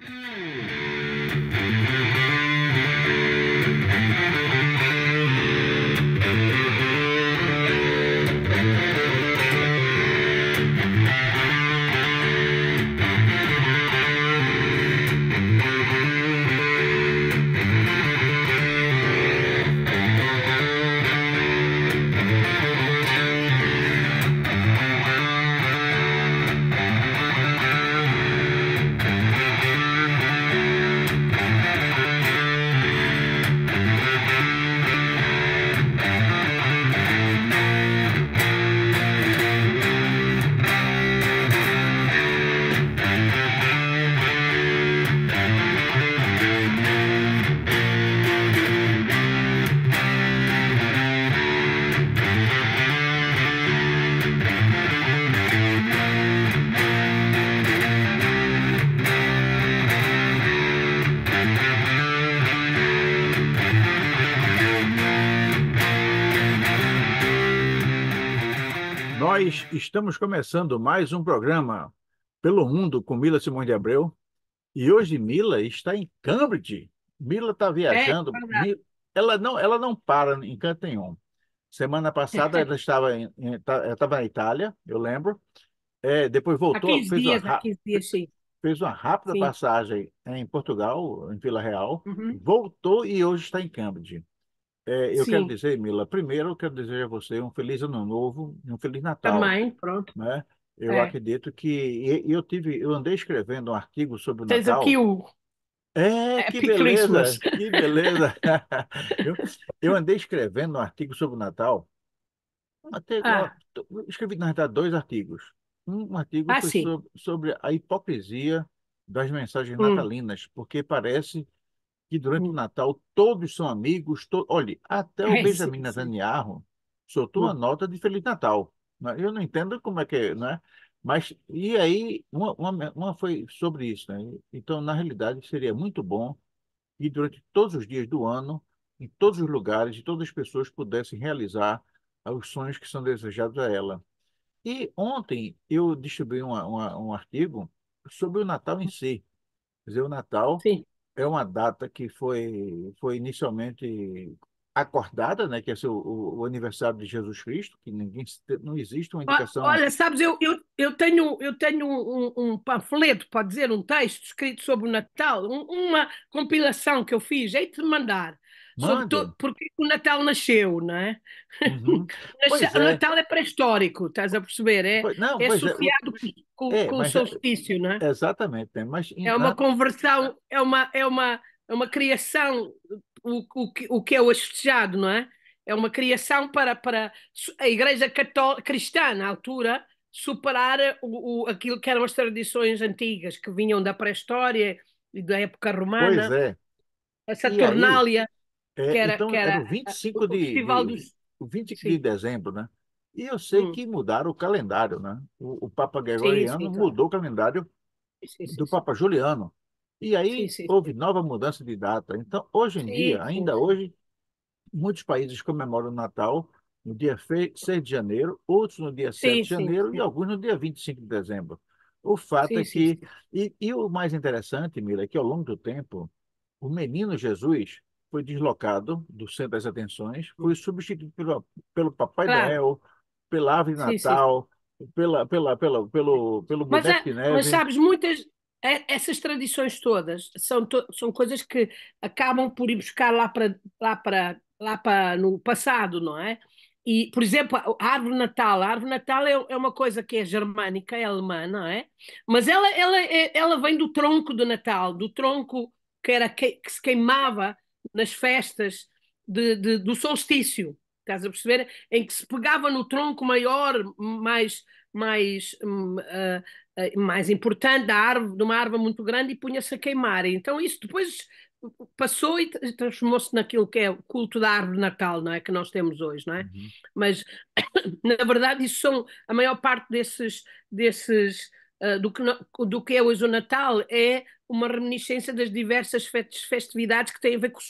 Thank hmm. you. Estamos começando mais um programa pelo mundo com Mila Simões de Abreu. E hoje Mila está em Cambridge. Mila está viajando. É, é ela, não, ela não para em canto nenhum. Semana passada ela estava, em, tá, ela estava na Itália, eu lembro. É, depois voltou. Fez, dias, uma, dias, fez, uma, rápida sim. passagem em Portugal, em Vila Real. Uhum. Voltou e hoje está em Cambridge. É, eu Sim. quero dizer, Mila, primeiro eu quero desejar a você um feliz ano novo e um feliz Natal. Também, pronto. Né? Eu é. acredito que eu tive, eu andei escrevendo um artigo sobre o Fez Natal. Fez o que é, que beleza, Christmas. que beleza. eu, eu, andei escrevendo um artigo sobre o Natal. Até, ah. eu, escrevi, na verdade, dois artigos. Um artigo ah, sobre, sobre, a hipocrisia das mensagens hum. natalinas, porque parece que durante o Natal todos são amigos. To... Olha, até o é, Benjamin Netanyahu soltou uma hum. nota de Feliz Natal. Né? Eu não entendo como é que é, né? Mas, e aí, uma, uma, uma foi sobre isso, né? Então, na realidade, seria muito bom que durante todos os dias do ano, em todos os lugares, e todas as pessoas pudessem realizar os sonhos que são desejados a ela. E ontem eu distribuí uma, uma, um artigo sobre o Natal em si. Quer dizer, o Natal Sim é uma data que foi, foi inicialmente acordada, né, que é o, o, o aniversário de Jesus Cristo, que ninguém não existe uma indicação. Olha, sabes, eu, eu, eu tenho, eu tenho um, um panfleto, pode dizer, um texto escrito sobre o Natal, um, uma compilação que eu fiz, hei de mandar porque o Natal nasceu, não é? Uhum. o é. Natal é. pré-histórico, estás a perceber? É, é, é associado é. com, é, com o é, solstício, não é? Exatamente. Né, mas, é uma conversão, é uma, é uma, é uma criação, o, o, que, o que é o associado, não é? É uma criação para, para a Igreja cató cristã, na altura, superar o, o, aquilo que eram as tradições antigas, que vinham da pré-história e da época romana. Pois é. A Saturnália é, que era, então, que era, era o 25 o de, Festival de, dos... 20 de dezembro, né? E eu sei hum. que mudaram o calendário, né? O, o Papa Gregoriano sim, sim, mudou o calendário sim, do Papa Juliano. E aí houve nova mudança de data. Então, hoje em dia, ainda hoje, muitos países comemoram o Natal no dia 6 de janeiro, outros no dia 7 de janeiro e alguns no dia 25 de dezembro. O fato é que. E, e o mais interessante, mira, é que ao longo do tempo, o menino Jesus foi deslocado do centro das atenções, foi hum. substituído pelo, pelo Papai claro. Noel, pela árvore Natal, sim, Pela, pela, pela, pelo, pelo mas, é, boneco de neve. Mas sabes, muitas, é, essas tradições todas são, to são coisas que acabam por ir buscar lá para lá para lá para no passado, não é? E, por exemplo, a árvore natal. A árvore natal é, é uma coisa que é germânica, é alemã, não é? Mas ela, ela, é, ela vem do tronco do Natal, do tronco que, era que, que se queimava nas festas de, de, do solstício, estás a perceber? Em que se pegava no tronco maior, mais, mais, uh, uh, mais importante da árvore, de uma árvore muito grande e punha-se a queimar. Então isso depois passou e transformou-se naquilo que é o culto da árvore natal, não é? Que nós temos hoje, não é? Uhum. Mas, na verdade, isso são, a maior parte desses, desses ah, do que, do que é hoje o Natal é uma reminiscência das diversas festividades que têm a ver com,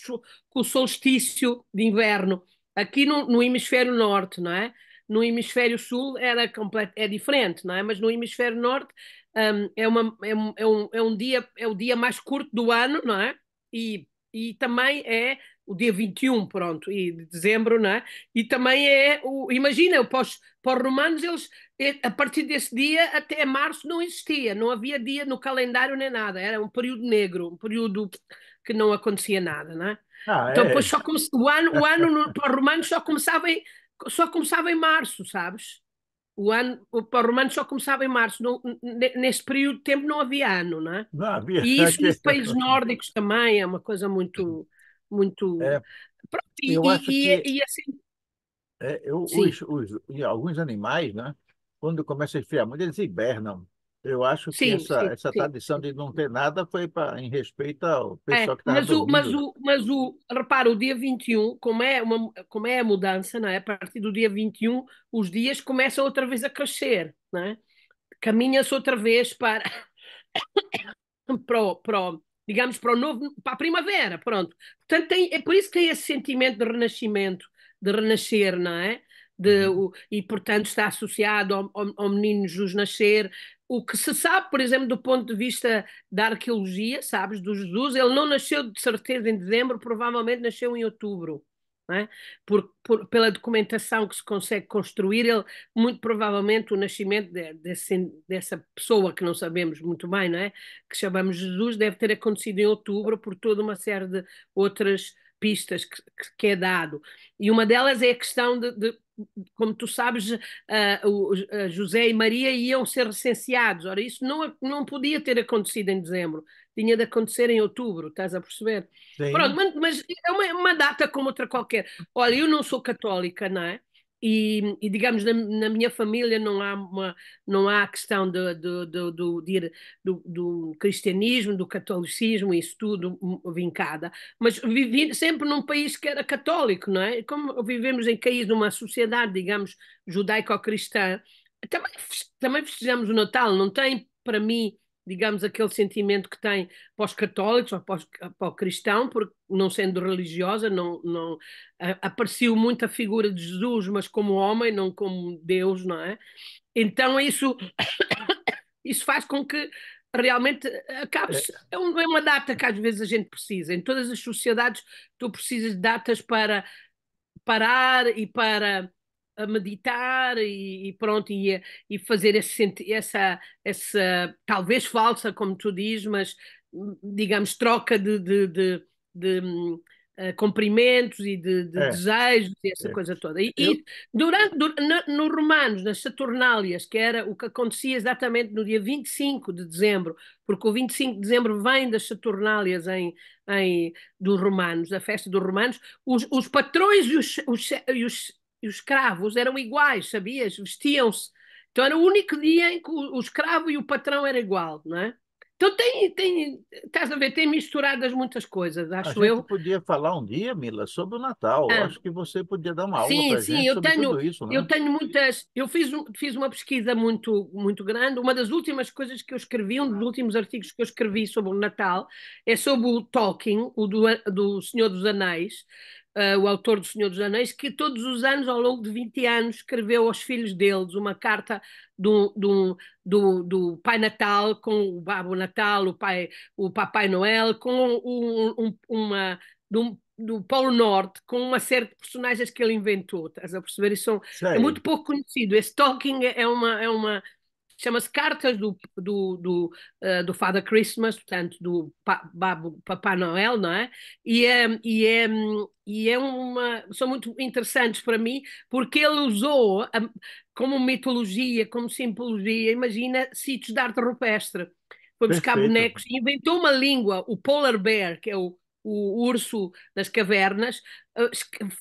o solstício de inverno. Aqui no, no hemisfério norte, não é? No hemisfério sul era é diferente, não é? Mas no hemisfério norte um, é, uma, é, um, é, um, é um dia é o dia mais curto do ano, não é? E, e também é o dia 21, pronto, e de dezembro, não é? E também é, o, imagina, para os, romanos, eles, a partir desse dia até março não existia, não havia dia no calendário nem nada, era um período negro, um período que não acontecia nada, não é? Ah, então, é. depois só comece, o ano, o ano no, para os romanos só começava, em, só começava em março, sabes? O ano para os romanos só começava em março. Não, nesse período de tempo não havia ano, não é? Não havia. E isso nos países nórdicos também é uma coisa muito muito. É, Pronto, e, eu acho e, que... e assim. É, eu, os, os, alguns animais, né? Quando começa a esfriar muito, eles hibernam. Eu acho sim, que essa, sim, essa sim. tradição de não ter nada foi pra, em respeito ao é, pessoal é, que estava mas, o, mas, o, mas o, repara, o dia 21, como é, uma, como é a mudança, não é? a partir do dia 21, os dias começam outra vez a crescer, é? caminha-se outra vez para, pro pro digamos, para o novo, para a primavera, pronto. Portanto, tem, é por isso que tem esse sentimento de renascimento, de renascer, não é? De, uhum. o, e, portanto, está associado ao, ao, ao menino Jesus nascer. O que se sabe, por exemplo, do ponto de vista da arqueologia, sabes, do Jesus, ele não nasceu de certeza em dezembro, provavelmente nasceu em outubro é? Por, por, pela documentação que se consegue construir, ele, muito provavelmente o nascimento de, desse, dessa pessoa que não sabemos muito bem, não é? que chamamos Jesus, deve ter acontecido em outubro por toda uma série de outras pistas que, que é dado. E uma delas é a questão de, de como tu sabes, uh, o, ah, José e Maria iam ser recenseados. Ora, isso não, não podia ter acontecido em dezembro, tinha de acontecer em outubro, estás a perceber? Sim. Pronto, mas, é uma, uma, data como outra qualquer. Olha, eu não sou católica, não é? E, e digamos, na, na, minha família não há uma, não há a questão do do do do, do cristianismo, do catolicismo, isso tudo vincada. Mas vivi sempre num país que era católico, não é? Como vivemos em país, numa sociedade, digamos, judaico-cristã, também, também festejamos o Natal, não tem para mim digamos, aquele sentimento que tem para os católicos ou para, os, para o cristão, porque não sendo religiosa, não, não apareceu muito a figura de Jesus, mas como homem, não como Deus, não é? Então isso, isso faz com que realmente acabe é, é uma data que às vezes a gente precisa. Em todas as sociedades tu precisas de datas para parar e para a meditar e, e pronto, e, e fazer esse, essa, essa, talvez falsa, como tu dizes, mas hum, digamos, troca de, de, de, de uh, cumprimentos e de, é. desejos e essa é. coisa toda. E, Eu... e durante, durante no, no, Romanos, nas Saturnálias, que era o que acontecia exatamente no dia 25 de dezembro, porque o 25 de dezembro vem das Saturnálias em, em, dos Romanos, da festa dos Romanos, os, os patrões e os, os, e os e os escravos eram iguais, sabias? Vestiam-se. Então era o único dia em que o, escravo e o patrão eram igual, não é? Então tem, tem, estás a ver, tem misturadas muitas coisas, acho a gente eu. podia falar um dia, Mila, sobre o Natal. Ah. Acho que você podia dar uma aula sim, sim, gente eu sobre tenho, tudo isso. Né? Eu é? tenho muitas, eu fiz, fiz uma pesquisa muito, muito grande. Uma das últimas coisas que eu escrevi, um dos últimos artigos que eu escrevi sobre o Natal, é sobre o Tolkien, o do, do Senhor dos Anéis, uh, o autor do Senhor dos Anéis, que todos os anos, ao longo de 20 anos, escreveu aos filhos deles uma carta do, do, do, do Pai Natal, com o Babo Natal, o, pai, o Papai Noel, com um, um, uma. Do, do Polo Norte, com uma série de personagens que ele inventou, estás a perceber? Isso são, é muito pouco conhecido. Esse Tolkien é uma, é uma chama-se Cartas do, do, do, uh, do Father Christmas, portanto, do pa, Babo, Papá Noel, não é? E é, e é, e é uma. são muito interessantes para mim, porque ele usou a, como mitologia, como simbologia, imagina sítios de arte rupestre. Foi buscar Perfeito. bonecos inventou uma língua, o Polar Bear, que é o o urso das cavernas, eh,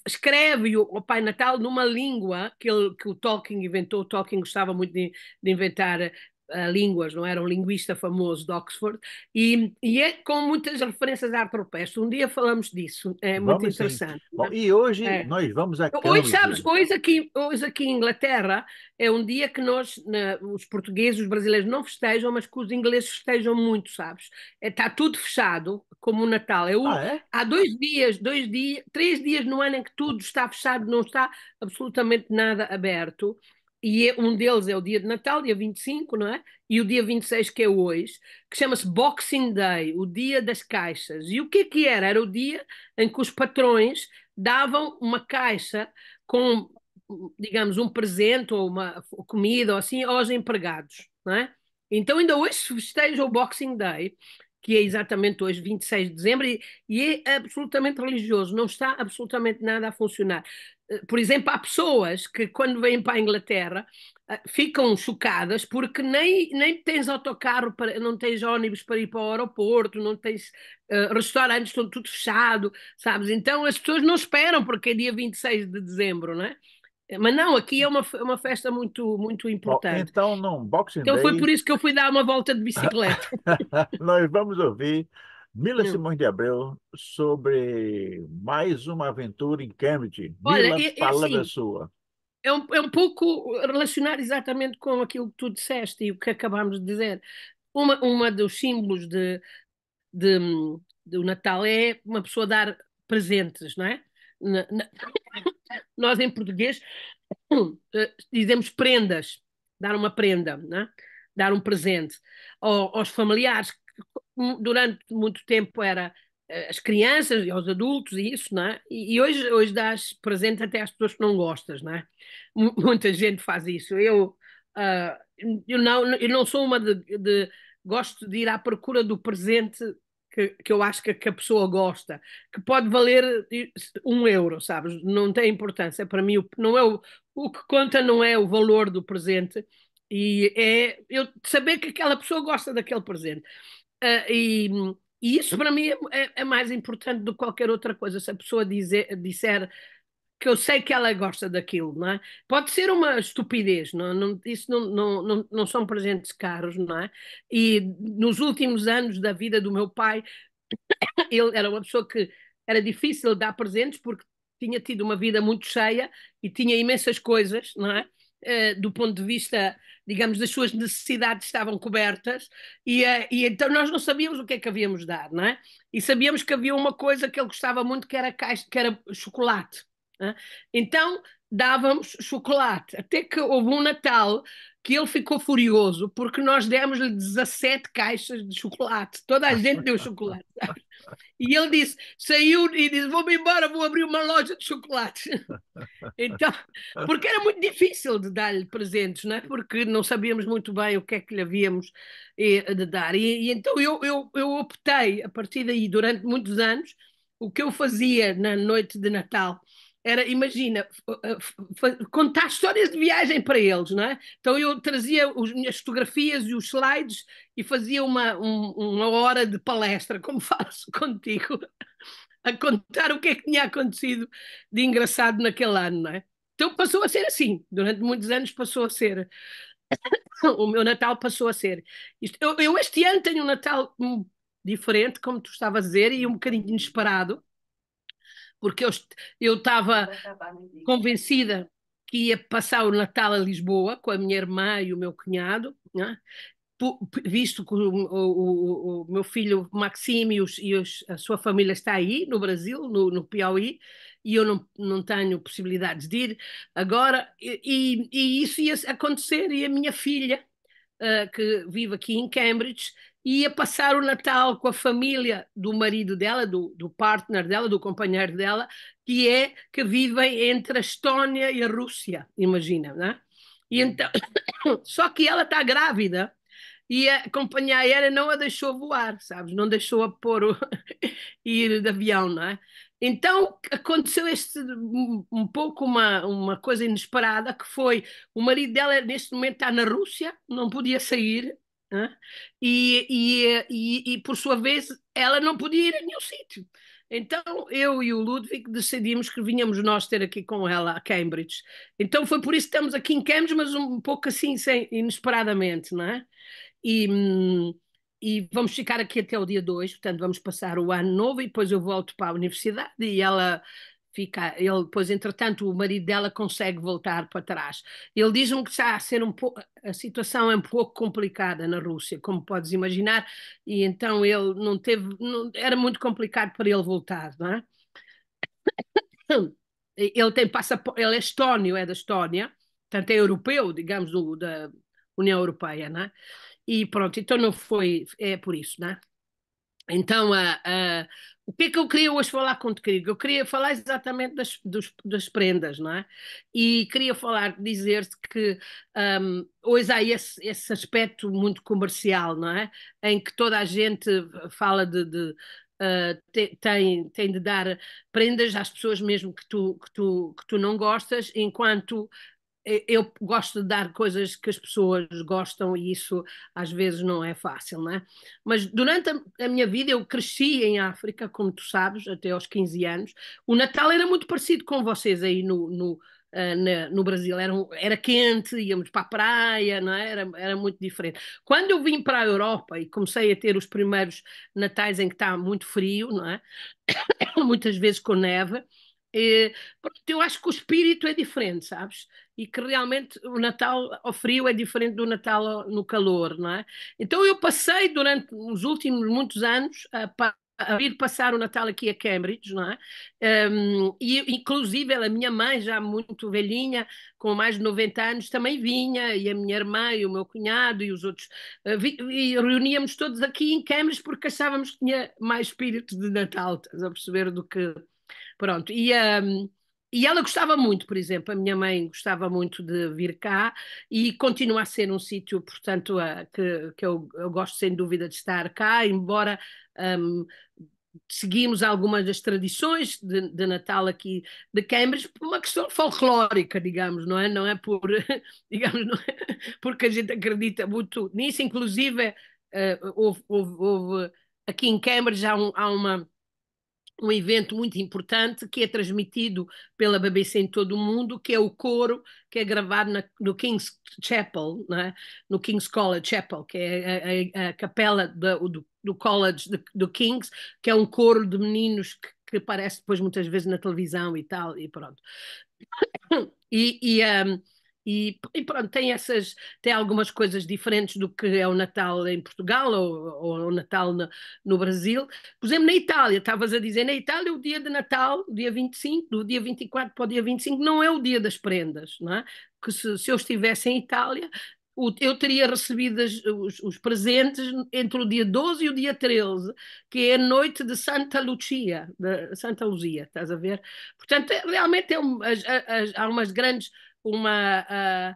escreve o Pai Natal numa língua que, ele, que o Tolkien inventou. O Tolkien gostava muito de, de inventar eh, eh, línguas, não é? era um linguista famoso de Oxford, e, e é com muitas referências à arte rupestre. Um dia falamos disso, é vamos muito interessante. Bom, e hoje é. nós vamos aqui. Hoje, sabes, hoje aqui, hoje aqui em Inglaterra é um dia que nós, na, os portugueses, os brasileiros não festejam, mas que os ingleses festejam muito, sabes? Está é, tá tudo fechado, como o Natal. É ah, é? Há dois dias, dois dias, três dias no ano em que tudo está fechado, não está absolutamente nada aberto e é um deles é o dia de Natal, dia 25, não é? E o dia 26, que é hoje, que chama-se Boxing Day, o dia das caixas. E o que é que era? Era o dia em que os patrões davam uma caixa com, digamos, um presente ou uma comida ou assim aos empregados, não é? Então ainda hoje se festeja o Boxing Day que é exatamente hoje, 26 de dezembro, e, e é absolutamente religioso, não está absolutamente nada a funcionar. Eh, por exemplo, há pessoas que, quando vêm para a Inglaterra, eh, ficam chocadas porque nem, nem tens autocarro, para, não tens ônibus para ir para o aeroporto, não tens uh, restaurantes, estão tudo fechado, sabes? Então as pessoas não esperam porque é dia 26 de dezembro, não é? Mas não, aqui é uma, é uma festa muito, muito importante. Bom, então, não, Boxing então Day... foi por isso que eu fui dar uma volta de bicicleta. Nós vamos ouvir Mila não. Hum. Simões de Abreu sobre mais uma aventura em Cambridge. Olha, Mila, é, é assim, sua. É um, é um pouco relacionado exatamente com aquilo que tu disseste e o que acabámos de dizer. Uma, uma dos símbolos de, de, do Natal é uma pessoa dar presentes, não é? Na, na... Nós, em português, eh, dizemos prendas, dar uma prenda, né? dar um presente Ou, aos familiares, que durante muito tempo era eh, as crianças e aos adultos e isso, não né? E, hoje, hoje dás presente até às pessoas que não gostas, não né? muita gente faz isso. Eu, uh, eu, não, eu não sou uma de, de, Gosto de ir à procura do presente que, que eu acho que, que, a pessoa gosta, que pode valer eh, um euro, sabes? Não tem importância. Para mim, o, não é o, o que conta não é o valor do presente, e é eu saber que aquela pessoa gosta daquele presente. Uh, e, e, isso para mim é, é, é, mais importante do que qualquer outra coisa. Se a pessoa dizer, disser que eu sei que ela gosta daquilo, não é? Pode ser uma estupidez, não, não isso não, não, não, não são presentes caros, não é? E nos últimos anos da vida do meu pai, ele era uma pessoa que era difícil dar presentes porque tinha tido uma vida muito cheia e tinha imensas coisas, não é? Eh, do ponto de vista, digamos, das suas necessidades estavam cobertas, e, eh, e, então nós não sabíamos o que é que havíamos de dar, não é? E sabíamos que havia uma coisa que ele gostava muito, que era, caixa, que era chocolate. Né? Então dávamos chocolate, até que houve um Natal que ele ficou furioso porque nós demos-lhe 17 caixas de chocolate, toda a gente deu chocolate. E ele disse, saiu e disse, vou-me embora, vou abrir uma loja de chocolate. Então, porque era muito difícil de dar-lhe presentes, não é? Porque não sabíamos muito bem o que é que lhe havíamos eh, de dar. E, e então eu, eu, eu optei, a partir daí, durante muitos anos, o que eu fazia na noite de Natal, era, imagina, uh, uh, contar histórias de viagem para eles, não é? Então eu trazia as minhas fotografias e os slides e fazia uma, um, uma hora de palestra, como faço contigo, a contar o que é que tinha acontecido de engraçado naquele ano, não é? Então passou a ser assim, durante muitos anos passou a ser. O meu Natal passou a ser. Eu, eu este ano tenho um Natal hum, diferente, como tu estavas a dizer, e um bocadinho inesperado porque eu estava convencida que ia passar o Natal a Lisboa com a minha irmã e o meu cunhado, né? visto que o, o, o, meu filho Maxime e, os, e os, a sua família está aí no Brasil, no, no, Piauí, e eu não, não tenho possibilidades de ir agora, e, e, e isso ia acontecer, e a minha filha, uh, que vive aqui em Cambridge, ia passar o Natal com a família do marido dela, do, do partner dela, do companheiro dela, que é que vivem entre a Estónia e a Rússia, imagina, né? E hum. então, só que ela está grávida e a companhia aérea não a deixou voar, sabes? Não deixou a pôr o... ir de avião, não é? Então aconteceu este um pouco uma, uma coisa inesperada que foi o marido dela neste momento está na Rússia, não podia sair né? E, e, e, e, por sua vez, ela não podia ir a nenhum sítio. Então eu e o Ludwig decidimos que vinhamos nós ter aqui com ela a Cambridge. Então foi por isso que estamos aqui em Cambridge, mas um pouco assim, sem, inesperadamente, não é? E, e vamos ficar aqui até o dia 2, portanto vamos passar o ano novo e depois eu volto para a universidade e ela fica, ele depois, entretanto, o marido dela consegue voltar para trás. Ele diz-me que está a ser um pouco, a situação é um pouco complicada na Rússia, como podes imaginar, e então ele não teve, não, era muito complicado para ele voltar, não é? Ele tem passaporte, ele é estónio, é da Estónia, portanto é europeu, digamos, do, da União Europeia, não é? E pronto, então não foi, é por isso, não é? Então, ah, ah, o que é que eu queria hoje falar contigo, querido? Eu queria falar exatamente das, dos, das prendas, não é? E queria falar, dizer-te que um, ah, hoje há esse, esse, aspecto muito comercial, não é? Em que toda a gente fala de. de uh, te, tem, tem de dar prendas às pessoas mesmo que tu, que tu, que tu não gostas, enquanto eu gosto de dar coisas que as pessoas gostam e isso às vezes não é fácil, não é? Mas durante a, minha vida eu cresci em África, como tu sabes, até aos 15 anos. O Natal era muito parecido com vocês aí no, no, uh, na, no Brasil. Era, era quente, íamos para a praia, não é? era, era muito diferente. Quando eu vim para a Europa e comecei a ter os primeiros natais em que está muito frio, não é? Muitas vezes com neve. E, eh, eu acho que o espírito é diferente, sabes? e que realmente o Natal ao frio é diferente do Natal no calor, não é? Então eu passei durante os últimos muitos anos a, a vir passar o Natal aqui a Cambridge, não é? Um, e inclusive a minha mãe já muito velhinha, com mais de 90 anos, também vinha, e a minha irmã, e o meu cunhado, e os outros, uh, vi, e reuníamos todos aqui em Cambridge porque achávamos que tinha mais espírito de Natal, estás a perceber, do que... Pronto, e... Um, e ela gostava muito, por exemplo, a minha mãe gostava muito de vir cá e continua a ser um sítio, portanto, a, que, que eu, eu, gosto sem dúvida de estar cá, embora um, seguimos algumas das tradições de, de, Natal aqui de Cambridge por uma questão folclórica, digamos, não é? Não é por, digamos, não é? porque a gente acredita muito nisso, inclusive uh, houve, houve, houve, aqui em Cambridge há, um, há uma um evento muito importante que é transmitido pela BBC em todo o mundo, que é o coro, que é gravado na, no King's Chapel, né? no King's College Chapel, que é a, a, a capela do, do, do College do King's, que é um coro de meninos que, que aparece depois muitas vezes na televisão e tal, e pronto. E, e um, e, e, pronto, tem essas, tem algumas coisas diferentes do que é o Natal em Portugal ou, ou o Natal no, no, Brasil. Por exemplo, na Itália, estavas a dizer, na Itália o dia de Natal, o dia 25, do dia 24 para o dia 25, não é o dia das prendas, não é? Que se, se eu estivesse em Itália, eu teria recebido os, os, presentes entre o dia 12 e o dia 13, que é a noite de Santa Lucia, de Santa Luzia, estás a ver? Portanto, é, realmente é um, as, as, há umas grandes uma uh,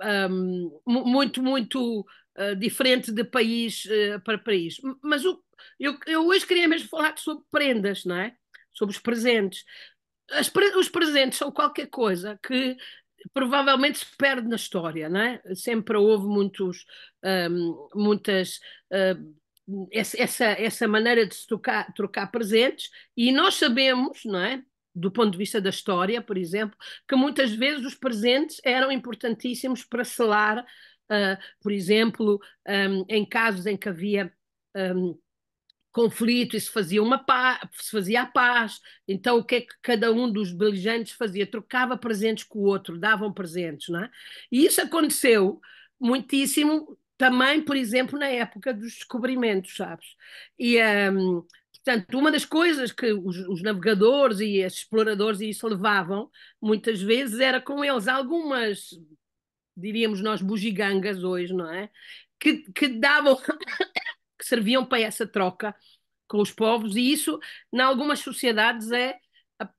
ah, um, muito, muito uh, diferente de país uh, para país. Mas o, eu, eu, hoje queria mesmo falar sobre prendas, não é? Sobre os presentes. As, os presentes são qualquer coisa que provavelmente se perde na história, não é? Sempre houve muitos, um, muitas essa, essa maneira de se trocar, trocar presentes e nós sabemos, não é? do ponto de vista da história, por exemplo, que muitas vezes os presentes eram importantíssimos para selar, uh, por exemplo, um, ah, em casos em que havia. Um, ah, conflito e se fazia uma paz, se fazia a paz. Então o que é que cada um dos beligerantes fazia? Trocava presentes com o outro, davam presentes, não é? E isso aconteceu muitíssimo também, por exemplo, na época dos descobrimentos, sabes? E um, Portanto, uma das coisas que os, os navegadores e os exploradores e isso levavam muitas vezes era com eles algumas, diríamos nós, bugigangas hoje, não é? Que, que davam, que serviam para essa troca com os povos, e isso, em algumas sociedades, é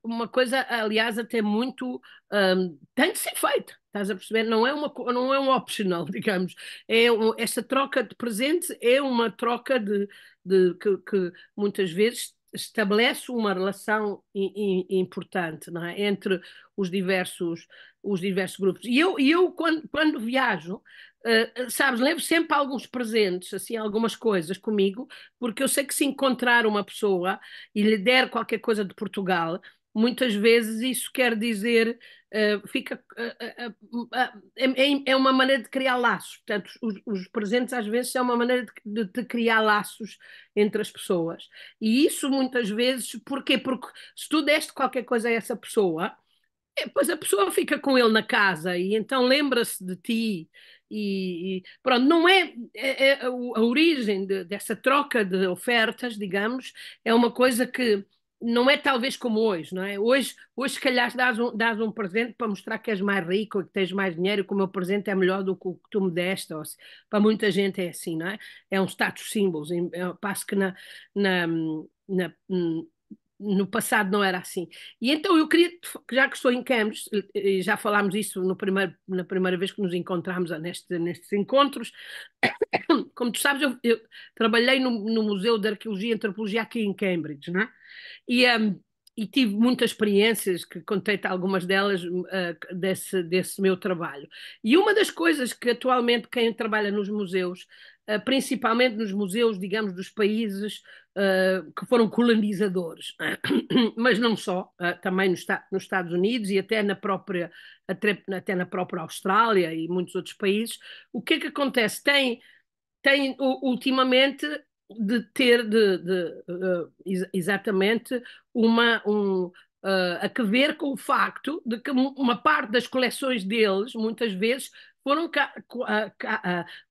uma coisa, aliás, até muito. Um, tem de ser feita Estás a perceber? Não é, uma, não é um optional, digamos. É um, essa troca de presentes é uma troca de, de que, que, muitas vezes estabelece uma relação in, in, importante não é? entre os diversos, os diversos grupos. E eu, eu quando, quando viajo, uh, sabes, levo sempre alguns presentes, assim, algumas coisas comigo, porque eu sei que se encontrar uma pessoa e lhe der qualquer coisa de Portugal, muitas vezes isso quer dizer eh, fica uh, uh, é, é, uma maneira de criar laços. Portanto, os, os presentes às vezes é uma maneira de, de, de, criar laços entre as pessoas. E isso muitas vezes, porquê? Porque se tu deste qualquer coisa a essa pessoa, é, pois a pessoa fica com ele na casa e então lembra-se de ti. E, e, pronto, não é, é a, é, a, origem de, dessa troca de ofertas, digamos, é uma coisa que não é talvez como hoje, não é? Hoje, hoje se calhar dás um, dás um presente para mostrar que és mais rico ou que tens mais dinheiro, que o meu presente é melhor do que o que tu me deste. Ou se, para muita gente é assim, não é? É um status symbol. É, passo que na, na, na, no passado não era assim. E então eu queria, já que estou em Cambridge e já falámos isso no primeiro, na primeira vez que nos encontramos neste, nestes encontros, como tu sabes, eu, eu trabalhei no, no, Museu de Arqueologia e Antropologia aqui em Cambridge, né? e, um, e tive muitas experiências, que contei algumas delas uh, desse, desse meu trabalho. E uma das coisas que atualmente quem trabalha nos museus eh, principalmente nos museus, digamos, dos países uh, que foram colonizadores, ah, mas não só, uh, também nos, nos, Estados Unidos e até na, própria, até na própria Austrália e muitos outros países. O que é que acontece? Tem, tem ultimamente de ter de, de uh, exatamente uma um, a que ver com o facto de que uma parte das coleções deles muitas vezes foram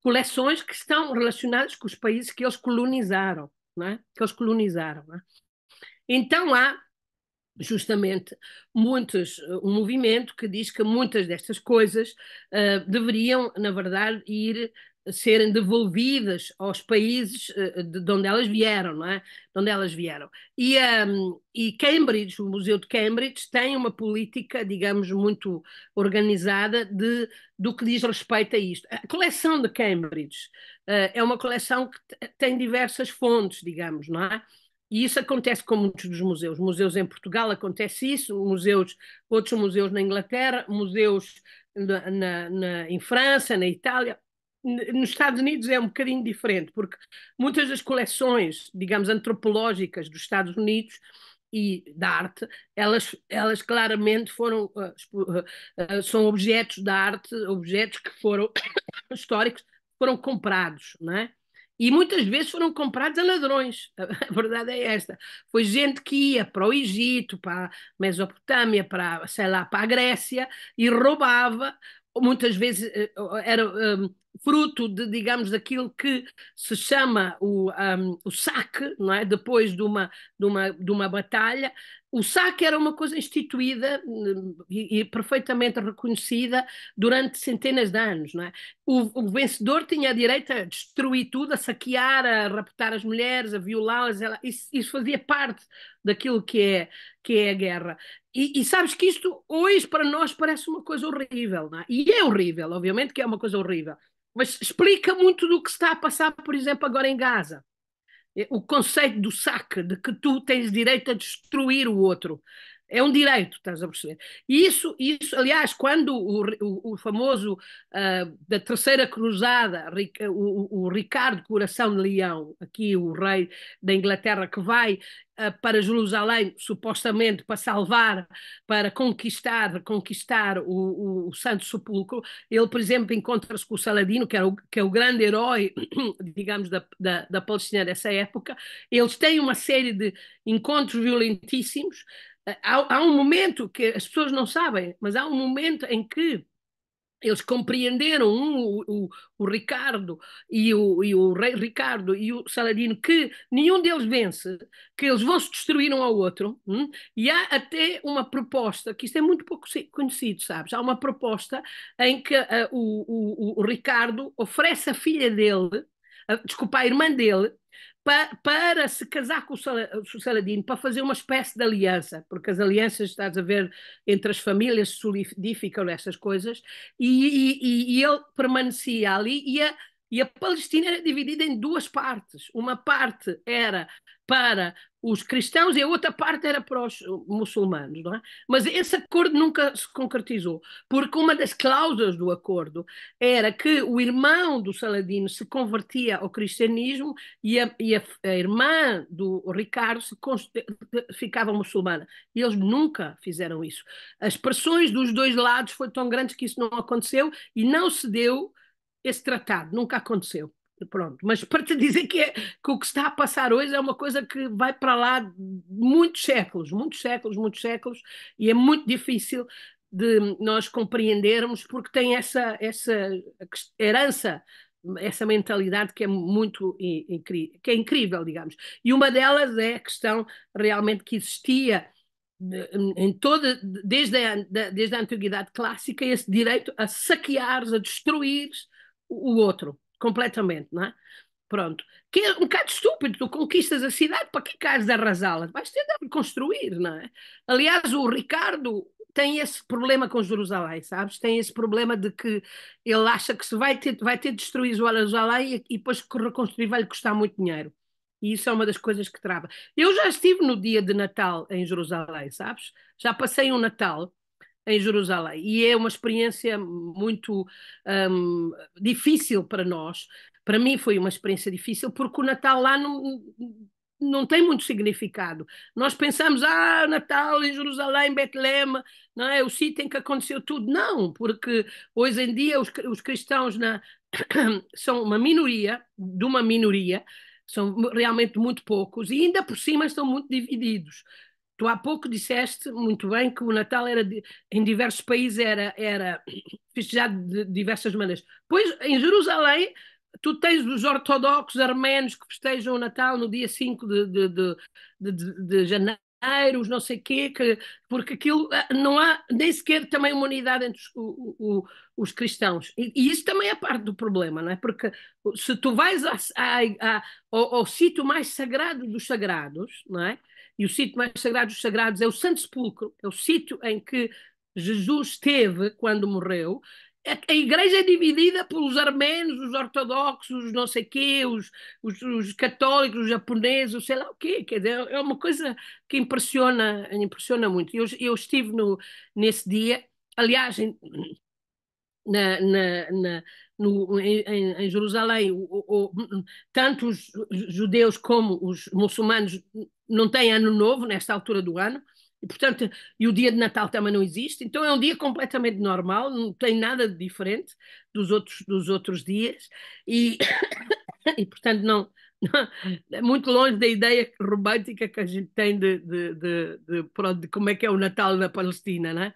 coleções que estão relacionadas com os países que eles colonizaram é? que eles colonizaram. É? Então há justamente muitos, eh, um movimento que diz que muitas destas coisas uh, deveriam, na verdade, ir serem devolvidas aos países eh, eh, de onde elas vieram, não é? De onde elas vieram. E, um, ehm, e Cambridge, o Museu de Cambridge, tem uma política, digamos, muito organizada de, do que diz respeito a isto. A coleção de Cambridge uh, é uma coleção que tem diversas fontes, digamos, não é? E isso acontece com muitos dos museus. Museus em Portugal acontece isso, museus, outros museus na Inglaterra, museus na, na, na em França, na Itália nos Estados Unidos é um bocadinho diferente, porque muitas das coleções, digamos, antropológicas dos Estados Unidos e da arte, elas, elas claramente foram, uh, uh, são objetos da arte, objetos que foram históricos, foram comprados, não é? E muitas vezes foram comprados a ladrões, a verdade é esta. Foi gente que ia para o Egito, para a Mesopotâmia, para, sei lá, para a Grécia e roubava muitas vezes eh, era, fruto de, digamos, daquilo que se chama o, um, o saque, não é? Depois de uma, de uma, de uma batalha, o saque era uma coisa instituída hum, e, e, perfeitamente reconhecida durante centenas de anos. Não é? o, o, vencedor tinha a direito a destruir tudo, a saquear, a raptar as mulheres, a violá-las. Isso, isso, fazia parte daquilo que é, que é a guerra. E, e, sabes que isto hoje para nós parece uma coisa horrível. Não é? E é horrível, obviamente que é uma coisa horrível. Mas explica muito do que está a passar, por exemplo, agora em Gaza. O conceito do saque, de que tu tens direito a destruir o outro, é um direito, estás a perceber? E isso, isso aliás, quando o, o, o famoso uh, da Terceira Cruzada, o, o, Ricardo Coração de Leão, aqui o rei da Inglaterra, que vai uh, para Jerusalém, supostamente para salvar, para conquistar, conquistar o, Santo Sepulcro, ele, por exemplo, encontra-se com o Saladino, que, é o, que é o grande herói, digamos, da, da, da Palestina dessa época. Eles têm uma série de encontros violentíssimos. Eh, há, há um momento que as pessoas não sabem, mas há um momento em que eles compreenderam um, o, o, Ricardo e o, e o Rei Ricardo e o Saladino que nenhum deles vence, que eles vão se destruir um ao outro. Hum? E há até uma proposta, que isto é muito pouco conhecido, sabes? Há uma proposta em que uh, o, o, o Ricardo oferece a filha dele, a, desculpa, a irmã dele, para, para se casar com o Saladino, para fazer uma espécie de aliança, porque as alianças, estás a ver, entre as famílias solidificam essas coisas, e, e, e ele permanecia ali e a, e a Palestina era dividida em duas partes. Uma parte era para os cristãos e a outra parte era para os muçulmanos, não é? Mas esse acordo nunca se concretizou, porque uma das cláusulas do acordo era que o irmão do Saladino se convertia ao cristianismo e a, e a, a irmã do Ricardo se ficava muçulmana. E eles nunca fizeram isso. As pressões dos dois lados foram tão grandes que isso não aconteceu e não se deu esse tratado, nunca aconteceu. Pronto, mas para te dizer que, é, que o que está a passar hoje é uma coisa que vai para lá muitos séculos, muitos séculos, muitos séculos, e é muito difícil de nós compreendermos porque tem essa, essa herança, essa mentalidade que é muito incrível, que é incrível, digamos. E uma delas é a questão realmente que existia eh, em toda, desde a, desde a antiguidade clássica, esse direito a saquear, a destruir o outro completamente, não é? Pronto. Que é um bocado estúpido, tu conquistas a cidade, para que queres arrasá-la? Vais ter de reconstruir, não é? Aliás, o Ricardo tem esse problema com Jerusalém, sabes? Tem esse problema de que ele acha que se vai ter, vai ter de destruir Jerusalém e, e depois que reconstruir vai lhe custar muito dinheiro. E isso é uma das coisas que trava. Eu já estive no dia de Natal em Jerusalém, sabes? Já passei um Natal em Jerusalém. E é uma experiência muito um, difícil para nós. Para mim foi uma experiência difícil, porque o Natal lá não, não tem muito significado. Nós pensamos, ah, Natal em Jerusalém, Betlém, não é? o sítio em que aconteceu tudo. Não, porque hoje em dia os, os cristãos na, são uma minoria, de uma minoria, são realmente muito poucos, e ainda por cima estão muito divididos. Tu há pouco disseste muito bem que o Natal era de, em diversos países era, era festejado de diversas maneiras. Pois em Jerusalém tu tens os ortodoxos armenos que festejam o Natal no dia 5 de, de, de, de janeiro, os não sei quê, que, porque aquilo eh, não há nem sequer também uma unidade entre os, o, o, os cristãos. E, e, isso também é parte do problema, não é? Porque se tu vais a, a, a, ao, ao sítio mais sagrado dos sagrados, não é? E o sítio mais sagrado dos sagrados é o Santo Sepulcro, é o sítio em que Jesus esteve quando morreu. A igreja é dividida pelos armenos, os ortodoxos, os não sei quê, os, os, os católicos, os japoneses, sei lá o quê. Quer dizer, é uma coisa que impressiona, impressiona muito. Eu, eu estive no, nesse dia, aliás, em, na, na, na, no, em, em Jerusalém, o, o, tanto os judeus como os muçulmanos não tem ano novo nesta altura do ano, e portanto, e o dia de Natal também não existe, então é um dia completamente normal, não tem nada de diferente dos outros, dos outros dias, e, e portanto não, é muito longe da ideia romântica que a gente tem de, de, de, de, de como é que é o Natal na Palestina, né?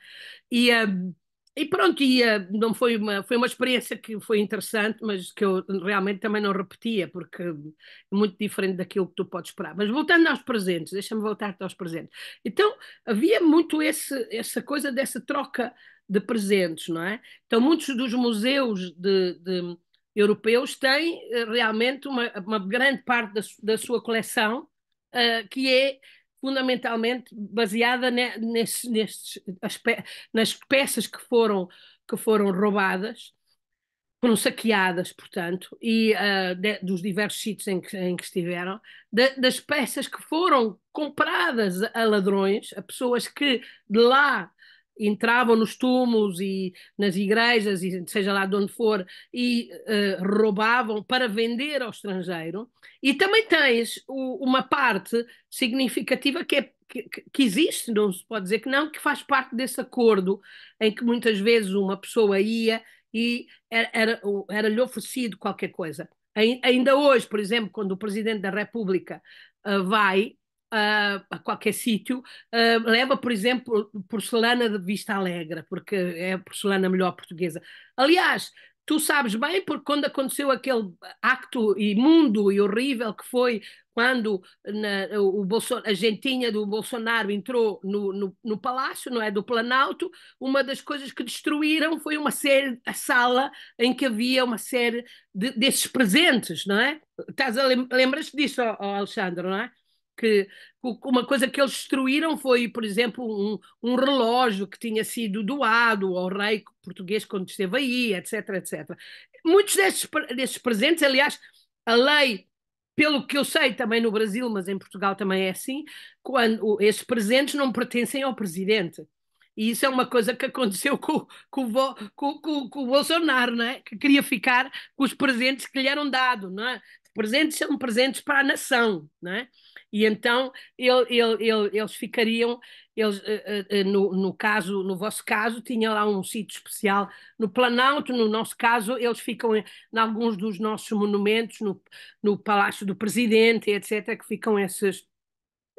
E, um, e pronto, e, uh, não foi uma, foi uma experiência que foi interessante, mas que eu realmente também não repetia, porque é muito diferente daquilo que tu podes esperar. Mas voltando aos presentes, deixa-me voltar-te aos presentes. Então, havia muito esse, essa coisa dessa troca de presentes, não é? Então, muitos dos museus de, de europeus têm eh, realmente uma, uma grande parte da, da sua coleção uh, que é fundamentalmente baseada ne, nestes, nestes nas peças que foram, que foram roubadas, foram saqueadas, portanto, e uh, de, dos diversos sítios em que, em que estiveram, de, das peças que foram compradas a ladrões, a pessoas que de lá entravam nos túmulos e nas igrejas, e seja lá de onde for, e uh, roubavam para vender ao estrangeiro. E também tens o, uma parte significativa que, é, que, que, existe, não se pode dizer que não, que faz parte desse acordo em que muitas vezes uma pessoa ia e era-lhe era, era oferecido qualquer coisa. Ainda hoje, por exemplo, quando o Presidente da República uh, vai a qualquer sítio, uh, leva, por exemplo, porcelana de Vista Alegre, porque é a porcelana melhor portuguesa. Aliás, tu sabes bem, porque quando aconteceu aquele acto imundo e horrível que foi quando na, o a gentinha do Bolsonaro entrou no, no, no, palácio, não é, do Planalto, uma das coisas que destruíram foi uma série, a sala em que havia uma série de, desses presentes, não é? Estás a lem lembras disso, oh, oh Alexandre, não é? que uma coisa que eles destruíram foi, por exemplo, um, um, relógio que tinha sido doado ao rei português quando esteve aí, etc, etc. Muitos desses desses presentes, aliás, a lei, pelo que eu sei também no Brasil, mas em Portugal também é assim, quando esses presentes não pertencem ao presidente. E isso é uma coisa que aconteceu com, com, com, com, com o Bolsonaro, não é? que queria ficar com os presentes que lhe eram dados. Não é? presentes são presentes para a nação, não é? E então ele, ele, ele, eles ficariam, eles, eh, eh, eh, no, no, caso, no vosso caso, tinha lá um sítio especial no Planalto, no nosso caso, eles ficam em, em alguns dos nossos monumentos, no, no Palácio do Presidente, etc., que ficam esses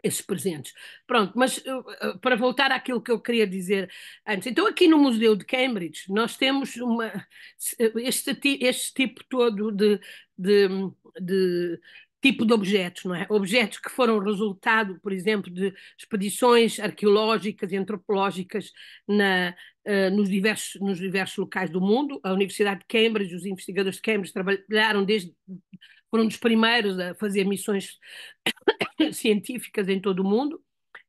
esses presentes. Pronto, mas eh, eh, para voltar àquilo que eu queria dizer antes, então aqui no Museu de Cambridge nós temos uma, eh, este, este tipo todo de, de, de tipo de objetos, não é? Objetos que foram resultado, por exemplo, de expedições arqueológicas e antropológicas na, uh, nos, diversos, nos diversos locais do mundo. A Universidade de Cambridge, os investigadores de Cambridge trabalharam desde foram dos primeiros a fazer missões científicas em todo o mundo.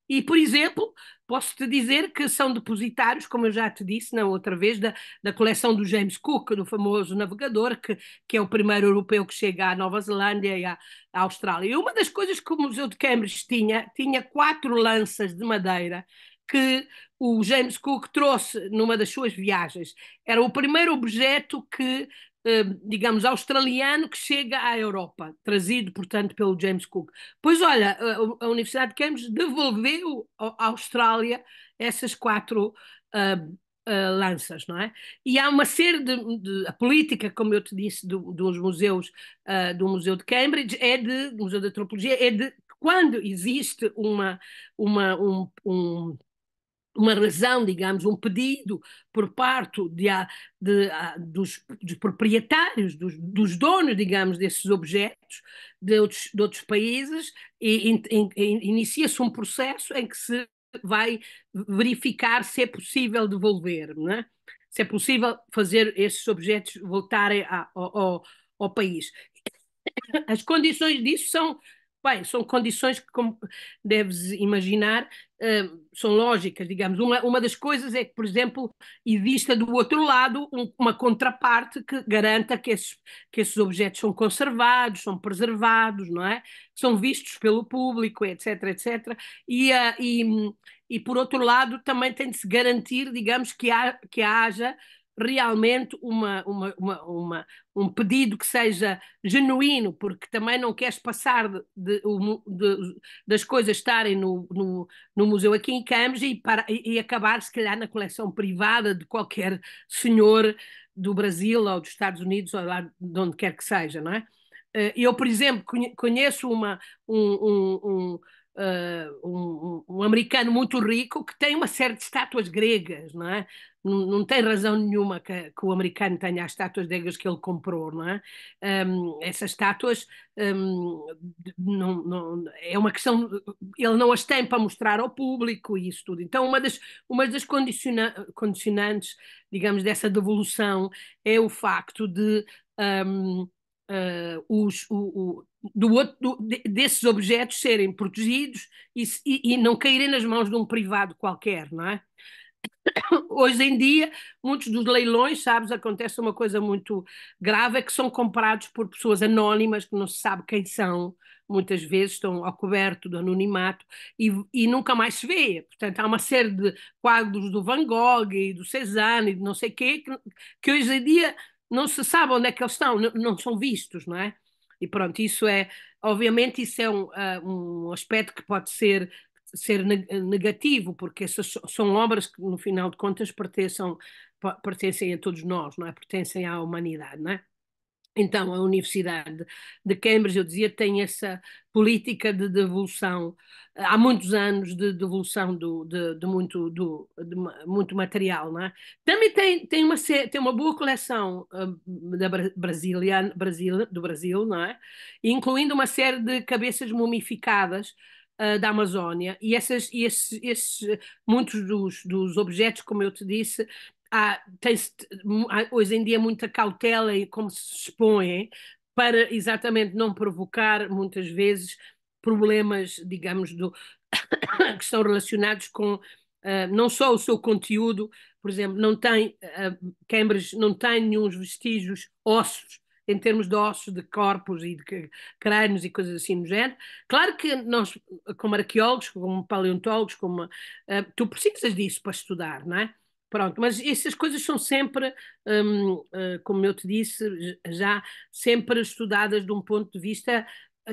E, por exemplo, posso-te dizer que são depositários, como eu já te disse não, outra vez, da, da coleção do James Cook, do famoso navegador, que, que é o primeiro europeu que chega à Nova Zelândia e à, à Austrália. E uma das coisas que o Museu de Cambridge tinha, tinha quatro lanças de madeira que o James Cook trouxe numa das suas viagens. Era o primeiro objeto que eh, digamos, australiano que chega à Europa, trazido, portanto, pelo James Cook. Pois olha, a Universidade de Cambridge devolveu à Austrália essas quatro uh, Uh, lanças, não é? E há uma série de, de a política, como eu te disse, do, dos museus, uh, do Museu de Cambridge, é de, do Museu de Antropologia, é de quando existe uma, uma, um, um uma razão, digamos, um pedido por parte de, de, dos, dos, proprietários, dos, dos, donos, digamos, desses objetos de outros, de outros países, e, inicia-se um processo em que se vai verificar se é possível devolver, é? se é possível fazer esses objetos voltarem a, ao, ao país. As condições disso são Bem, são condições que, como deves imaginar, Hum, são lógicas, digamos. Uma, uma das coisas é que, por exemplo, exista do outro lado um, uma contraparte que garanta que esses, que esses objetos são conservados, são preservados, não é? São vistos pelo público, etc, etc. E, uh, e, e por outro lado, também tem de se garantir, digamos, que, há, que haja realmente uma, uma, uma, uma, um pedido que seja genuíno, porque também não queres passar de, de, de, das coisas estarem no, no, no, museu aqui em Cambridge e, para, e acabar, se calhar, na coleção privada de qualquer senhor do Brasil ou dos Estados Unidos ou lá de onde quer que seja, não é? Eh, eu, por exemplo, conheço uma, um, um, um uh, um, um, americano muito rico que tem uma série de estátuas gregas, não é? Não, não tem razão nenhuma que, que, o americano tenha as estátuas gregas que ele comprou, não é? Um, essas estátuas não, não, é uma questão, ele não as tem para mostrar ao público e isso tudo. Então, uma das, uma das condiciona, condicionantes, digamos, dessa devolução é o facto de. Um, uh, os, o, o, do outro, do, desses objetos serem protegidos e, e, e, não caírem nas mãos de um privado qualquer, não é? Hoje em dia, muitos dos leilões, sabes, acontece uma coisa muito grave, é que são comprados por pessoas anónimas, que não se sabe quem são, muitas vezes estão ao coberto do anonimato e, e, nunca mais se vê. Portanto, há uma série de quadros do Van Gogh e do Cezanne, e de não sei quê, que, que hoje em dia não se sabe onde é que eles estão, não, não são vistos, não é? E pronto, isso é, obviamente, isso é um, uh, um aspecto que pode ser ser negativo, porque essas são obras que, no final de contas, pertencem, pertencem a todos nós, não é? Pertencem à humanidade, não é? Então, a Universidade de Cambridge, eu dizia, tem essa política de devolução, há muitos anos de devolução do, de, de, muito, do, de muito material. É? Também tem, tem, uma, tem uma boa coleção hum, da Brasília, Brasil, do Brasil, é? incluindo uma série de cabeças mumificadas uh, da Amazónia. E, essas, e esses, esses, muitos dos, dos objetos, como eu te disse, há, há, hoje em dia muita cautela em como se expõem para exatamente não provocar muitas vezes problemas, digamos, do, que estão relacionados com Uh, não só o seu conteúdo, por exemplo, não tem, uh, ah, Cambridge não tem nenhum vestígios ossos em termos de ossos, de corpos e de crânios e coisas assim do género. Claro que nós, como arqueólogos, como paleontólogos, como, uh, tu precisas disso para estudar, não é? Pronto, mas essas coisas são sempre, uh, como eu te disse, já sempre estudadas de um ponto de vista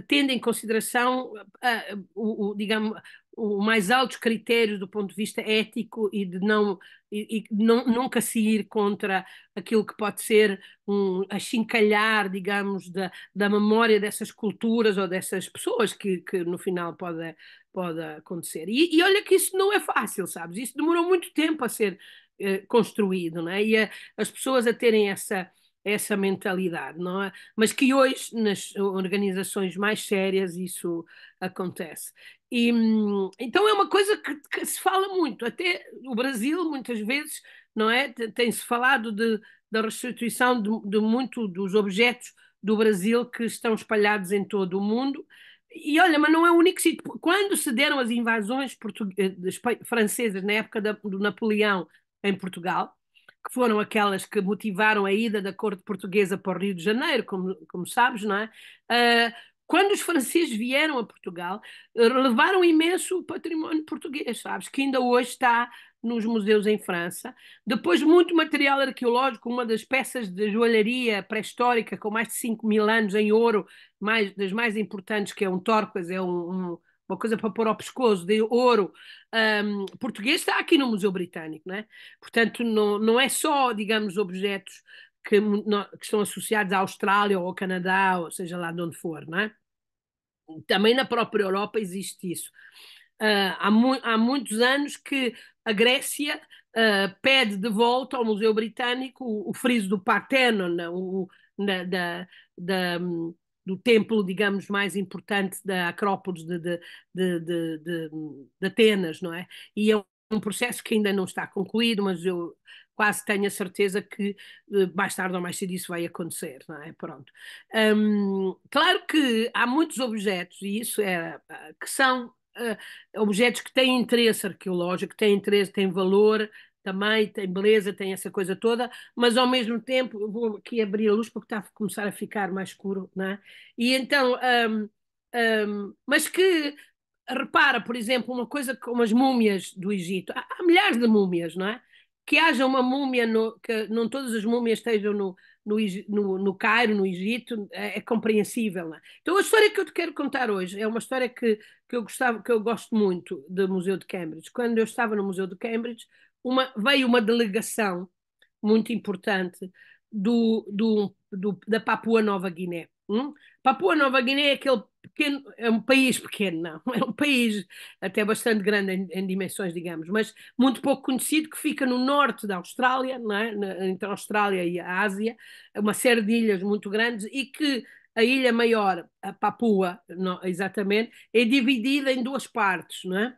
tendo em consideração, uh, uh, o, o, digamos, o mais altos critérios do ponto de vista ético e de não e, e não, nunca se ir contra aquilo que pode ser um achincalhar, digamos, da, da memória dessas culturas ou dessas pessoas que, que no final pode, pode acontecer. E, e olha que isso não é fácil, sabes? Isso demorou muito tempo a ser eh, construído, né? e a, as pessoas a terem essa essa mentalidade, não é? Mas que hoje nas organizações mais sérias isso acontece. E, hum, então é uma coisa que, que se fala muito, até o Brasil muitas vezes, não é? Tem-se falado de, da restituição de, de muito dos objetos do Brasil que estão espalhados em todo o mundo. E olha, mas não é o único sítio. Quando se deram as invasões eh, francesas na época da, do Napoleão em Portugal, que foram aquelas que motivaram a ida da corte portuguesa para o Rio de Janeiro, como, como sabes, não é? Uh, quando os franceses vieram a Portugal, levaram imenso o património português, sabes, que ainda hoje está nos museus em França. Depois, muito material arqueológico, uma das peças de joalharia pré-histórica com mais de 5 mil anos em ouro, mais, das mais importantes, que é um Torquas, é um, um uma coisa para pôr ao pescoço de ouro um, português, está aqui no Museu Britânico, não é? Portanto, não, não é só, digamos, objetos que, não, que estão associados à Austrália ou ao Canadá, ou seja lá de onde for, não é? Também na própria Europa existe isso. Uh, há, mu há muitos anos que a Grécia uh, pede de volta ao Museu Britânico o, o friso do Partenon, é? o, o da, da hum, do templo, digamos, mais importante da Acrópolis de, de, de, de, Atenas, não é? E é um processo que ainda não está concluído, mas eu quase tenho a certeza que eh, mais tarde ou mais cedo isso vai acontecer, não é? Pronto. Um, claro que há muitos objetos, e isso é, ah, que são uh, objetos que têm interesse arqueológico, que têm interesse, têm valor também tem beleza, tem essa coisa toda, mas ao mesmo tempo, vou aqui abrir a luz porque está a começar a ficar mais escuro, não é? E então, um, um, mas que repara, por exemplo, uma coisa como as múmias do Egito, há, há milhares de múmias, não é? Que haja uma múmia, no, que não todas as múmias estejam no, no, no, no Cairo, no Egito, é, é compreensível. É? Então a história que eu te quero contar hoje é uma história que, que, eu, gostava, que eu gosto muito do Museu de Cambridge. Quando eu estava no Museu de Cambridge, uma, veio uma delegação muito importante do, do, do da Papua Nova Guiné. Hum? Papua Nova Guiné é aquele pequeno, é um país pequeno, não, é um país até bastante grande em, em dimensões, digamos, mas muito pouco conhecido, que fica no norte da Austrália, não é? Na, entre a Austrália e a Ásia, é uma série de ilhas muito grandes e que a ilha maior, a Papua, não, exatamente, é dividida em duas partes, não é?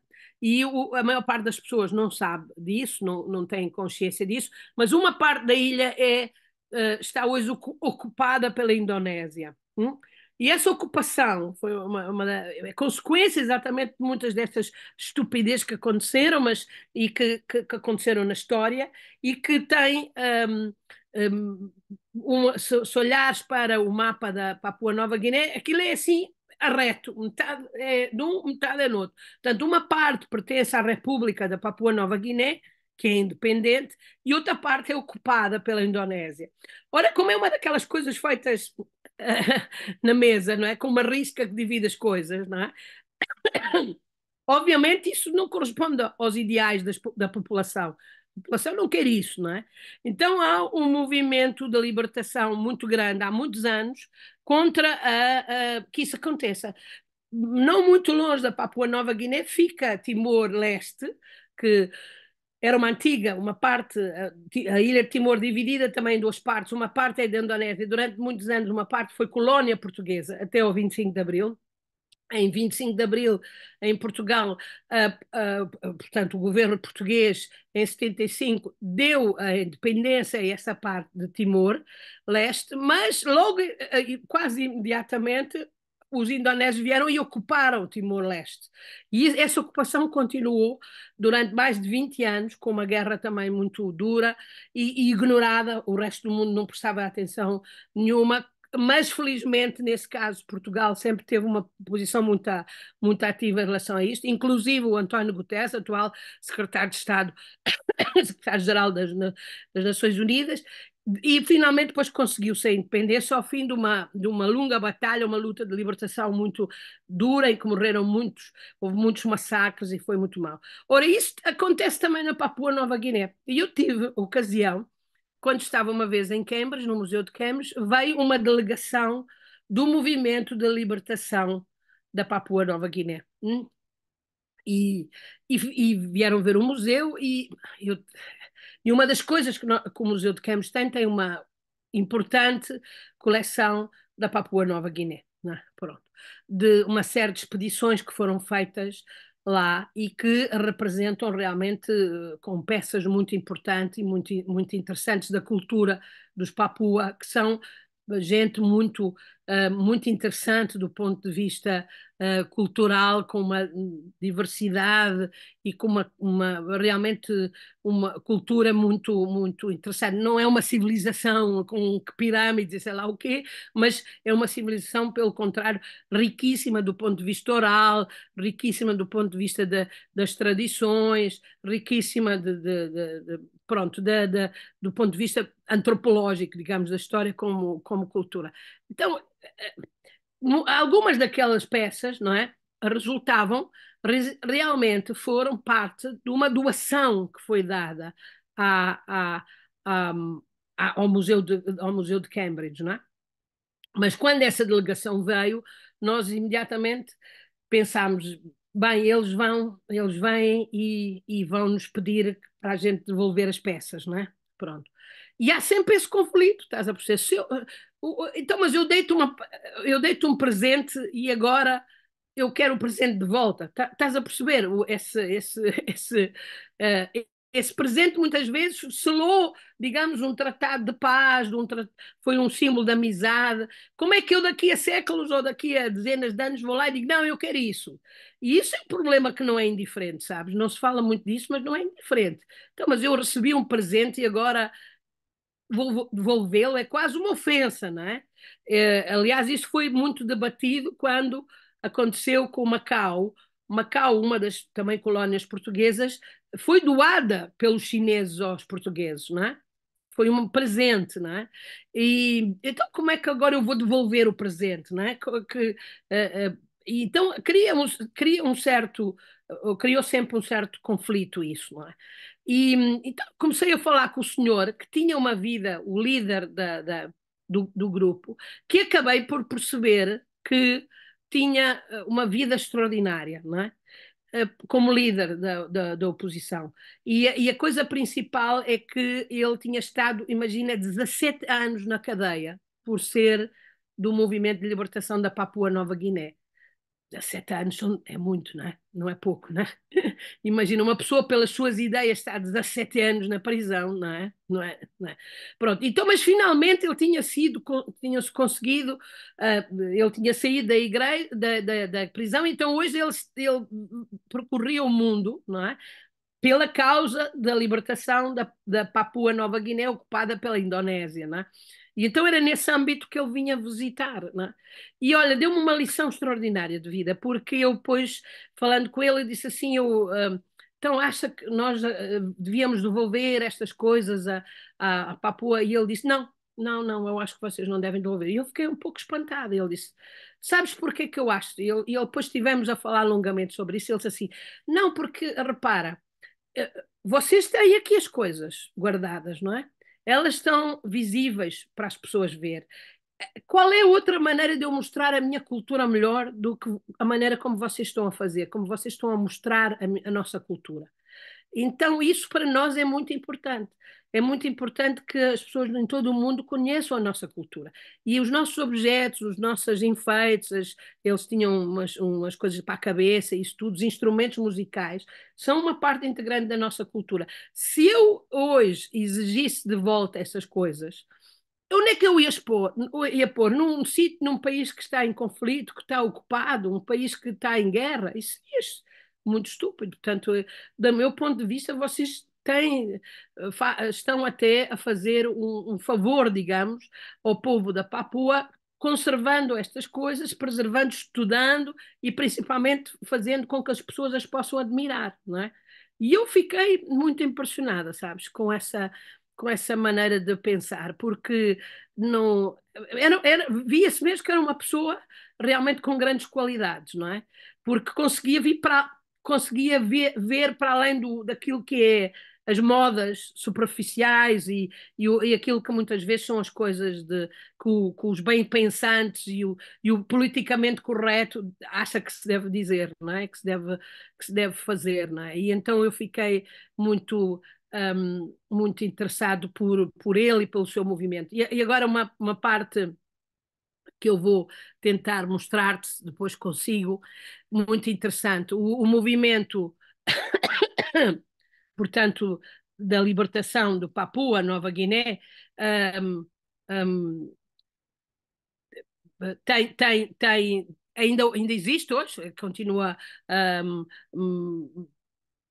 e o, a maior parte das pessoas não sabe disso, não, não tem consciência disso, mas uma parte da ilha é, eh, está hoje ocupada pela Indonésia. Hum? E essa ocupação foi uma, uma é consequência exatamente de muitas dessas estupidez que aconteceram, mas e que, que, que aconteceram na história e que tem hum, um, um, um, se, se, olhares para o mapa da Papua Nova Guiné, aquilo é assim a reto, metade é de um, metade é do outro. Portanto, uma parte pertence à República da Papua Nova Guiné, que é independente, e outra parte é ocupada pela Indonésia. Ora, como é uma daquelas coisas feitas na mesa, não é? Com uma risca que divide as coisas, não é? Obviamente isso não corresponde aos ideais das, da população. A população não quer isso, não é? Então há um movimento de libertação muito grande há muitos anos contra a, que isso aconteça. Não muito longe da Papua Nova Guiné fica Timor-Leste, que era uma antiga, uma parte, a ilha de Timor dividida também em duas partes, uma parte é da Indonésia, durante muitos anos uma parte foi colônia portuguesa, até ao 25 de Abril, em 25 de abril, em Portugal, portanto, o governo português, em 75, deu a independência a essa parte de Timor-Leste, mas logo, eh, eh, quase imediatamente, os indonésios vieram e ocuparam Timor-Leste. E essa ocupação continuou durante mais de 20 anos, com uma guerra também muito dura e, e ignorada, o resto do mundo não prestava atenção nenhuma, mas felizmente, nesse caso, Portugal sempre teve uma posição muito, muito ativa em relação a isto, inclusive o António Guterres, atual secretário de Estado, secretário-geral das, das Nações Unidas, e finalmente depois conseguiu ser independente ao fim de uma, de uma longa batalha, uma luta de libertação muito dura em que morreram muitos, houve muitos massacres e foi muito mal. Ora, isso acontece também na Papua Nova Guiné. E eu tive ocasião quando estava uma vez em Cambridge, no Museu de Cambridge, veio uma delegação do movimento da libertação da Papua Nova Guiné. Hum? E, e, e, vieram ver o museu e, eu, e uma das coisas que, no, que, o Museu de Cambridge tem, tem uma importante coleção da Papua Nova Guiné, né? Pronto. de uma série de expedições que foram feitas lá e que representam realmente eh, com peças muito importantes e muito, muito interessantes da cultura dos Papua, que são gente muito ah, muito interessante do ponto de vista uh, cultural, com uma diversidade e com uma, uma, realmente uma cultura muito, muito interessante. Não é uma civilização com pirâmides e sei lá o quê, mas é uma civilização, pelo contrário, riquíssima do ponto de vista oral, riquíssima do ponto de vista de, das tradições, riquíssima de, de, de pronto, da, do ponto de vista antropológico, digamos, da história como, como cultura. Então, eh, eh, algumas daquelas peças, não é? Resultavam, realmente foram parte de uma doação que foi dada a, a, a, ao, Museu de, ao Museu de Cambridge, não é? Mas quando essa delegação veio, nós imediatamente pensámos, bem, eles vão, eles vêm e, e vão nos pedir para a gente devolver as peças, não é? Pronto. E há sempre esse conflito, estás a perceber? Se eu, então, mas eu deito, uma, eu deito um presente e agora eu quero o presente de volta. Tá, estás a perceber? Esse, esse, esse, uh, esse presente muitas vezes selou, digamos, um tratado de paz, um tra... foi um símbolo de amizade. Como é que eu daqui a séculos ou daqui a dezenas de anos vou lá e digo, não, eu quero isso? E isso é um problema que não é indiferente, sabes? Não se fala muito disso, mas não é indiferente. Então, mas eu recebi um presente e agora devolvê-lo é quase uma ofensa, não é? Eh, aliás, isso foi muito debatido quando aconteceu com Macau. Macau, uma das também colónias portuguesas, foi doada pelos chineses aos portugueses, não é? Foi um presente, não é? E então como é que agora eu vou devolver o presente, não é? Que, uh, uh, então cria um, cria um certo, criou sempre um certo conflito isso, não é? E então, comecei a falar com o senhor que tinha uma vida, o líder da, da do, do grupo, que acabei por perceber que tinha eh, uma vida extraordinária, não é? Eh, como líder da, da, da oposição. E, e, a coisa principal é que ele tinha estado, imagina, 17 anos na cadeia por ser do movimento de libertação da Papua Nova Guiné. 17 anos são, é muito, não é? Não é pouco, não é? Imagina, uma pessoa pelas suas ideias está 17 anos na prisão, não é? Não é? Não é? Pronto, então, mas finalmente ele tinha sido, tinha-se conseguido, uh, ele tinha saído da igreja, da, da, da, prisão, então hoje ele, ele percorria o mundo, não é? Pela causa da libertação da, da Papua Nova Guiné ocupada pela Indonésia, não é? E então era nesse âmbito que eu vinha visitar. É? E olha, deu-me uma lição extraordinária de vida, porque eu depois, falando com ele, eu disse assim: eu, ah, então acha que nós ah, devíamos devolver estas coisas à, Papua? E ele disse: não, não, não, eu acho que vocês não devem devolver. E eu fiquei um pouco espantada. Ele disse, sabes porquê que eu acho? E, eu, e eu, depois estivemos a falar longamente sobre isso. Ele disse assim, não, porque, repara, eh, vocês têm aqui as coisas guardadas, não é? Elas estão visíveis para as pessoas ver. Qual é outra maneira de eu mostrar a minha cultura melhor do que a maneira como vocês estão a fazer, como vocês estão a mostrar a, a nossa cultura? Então, isso para nós é muito importante. É muito importante que as pessoas em todo o mundo conheçam a nossa cultura. E os nossos objetos, os nossos enfeites, as, eles tinham umas, umas coisas para a cabeça, isso tudo, os instrumentos musicais, são uma parte integrante da nossa cultura. Se eu hoje exigisse de volta essas coisas, onde é que eu ia, expor, ia pôr? Num sítio, num país que está em conflito, que está ocupado, um país que está em guerra? Isso, isso muito estúpido. Portanto, do meu ponto de vista, vocês têm, eh, eh, estão até a fazer um, um favor, digamos, ao povo da Papua, conservando estas coisas, preservando, estudando e principalmente fazendo com que as pessoas as possam admirar, não é? E eu fiquei muito impressionada, sabes, com essa com essa maneira de pensar, porque não era, era via-se mesmo que era uma pessoa realmente com grandes qualidades, não é? Porque conseguia vir para conseguia ver, ver para além do, daquilo que é as modas superficiais e, e, e, aquilo que muitas vezes são as coisas de, que, o, que os bem pensantes e o, e o, politicamente correto acha que se deve dizer, não é? que, se deve, que se deve fazer. Não é? E então eu fiquei muito, um, muito interessado por, por ele e pelo seu movimento. E, e agora uma, uma parte que eu vou tentar mostrar-te, depois consigo, muito interessante. O, o movimento, portanto, da libertação do Papua Nova Guiné um, um, tem, tem, tem, ainda, ainda existe hoje, continua um, hum,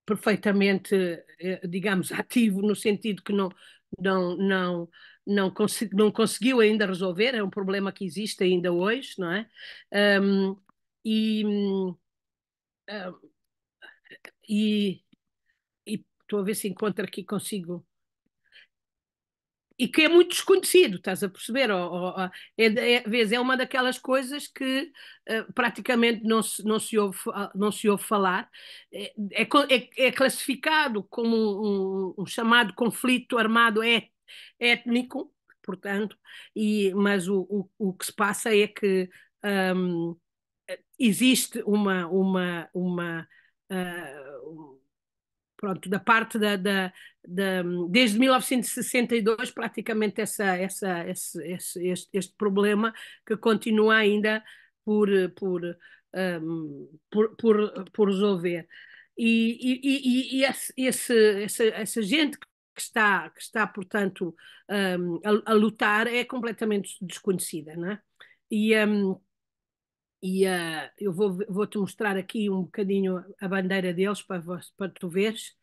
perfeitamente, eh, digamos, ativo no sentido que não, não, não não, cons não conseguiu ainda resolver, é um problema que existe ainda hoje, não é? Um, e, um, e, e estou a ver se encontro aqui consigo e que é muito desconhecido, estás a perceber? Ou, é, é, é uma daquelas coisas que uh, praticamente não se, não, se ouve, não se ouve falar. É, é, é, é classificado como um, um, um chamado conflito armado étnico étnico, portanto, e, mas o, o, o que se passa é que um, existe uma, uma, uma uh, pronto, da parte da, da, da, desde 1962 praticamente essa, essa, esse, esse este, este, problema que continua ainda por, por, um, por, por, por resolver. E, e, e, e esse, esse, essa, essa gente que que está, que está portanto, um, a, a, lutar é completamente desconhecida, não é? E, um, e uh, eu vou, vou, te mostrar aqui um bocadinho a bandeira deles para, para tu veres.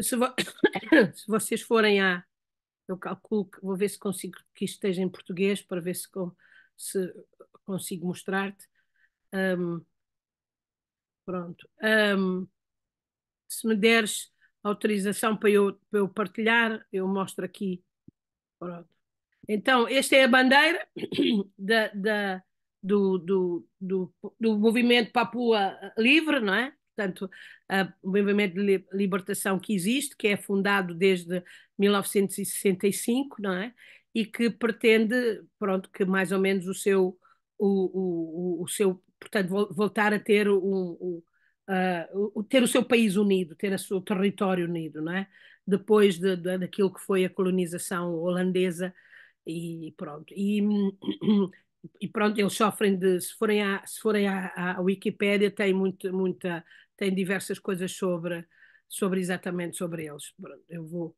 Se, vo... se, vocês forem a. Eu calculo que vou ver se consigo que isto esteja em português para ver se, se consigo mostrar-te. Um, pronto. Hum, se me deres autorização para eu, para eu partilhar, eu mostro aqui. Pronto. Então, esta é a bandeira da, da do, do, do, do, movimento Papua Livre, não é? Portanto, o movimento de libertação que existe, que é fundado desde 1965, não é? E que pretende, pronto, que mais ou menos o seu, o, o, o seu portanto, voltar a ter um, um uh, ter o seu país unido, ter o seu território unido, não é? Depois de, de, daquilo que foi a colonização holandesa e pronto. E, e pronto, eles sofrem de, se forem à, se forem à, à Wikipédia, tem muito, muita, tem diversas coisas sobre, sobre exatamente sobre eles. Pronto, eu vou.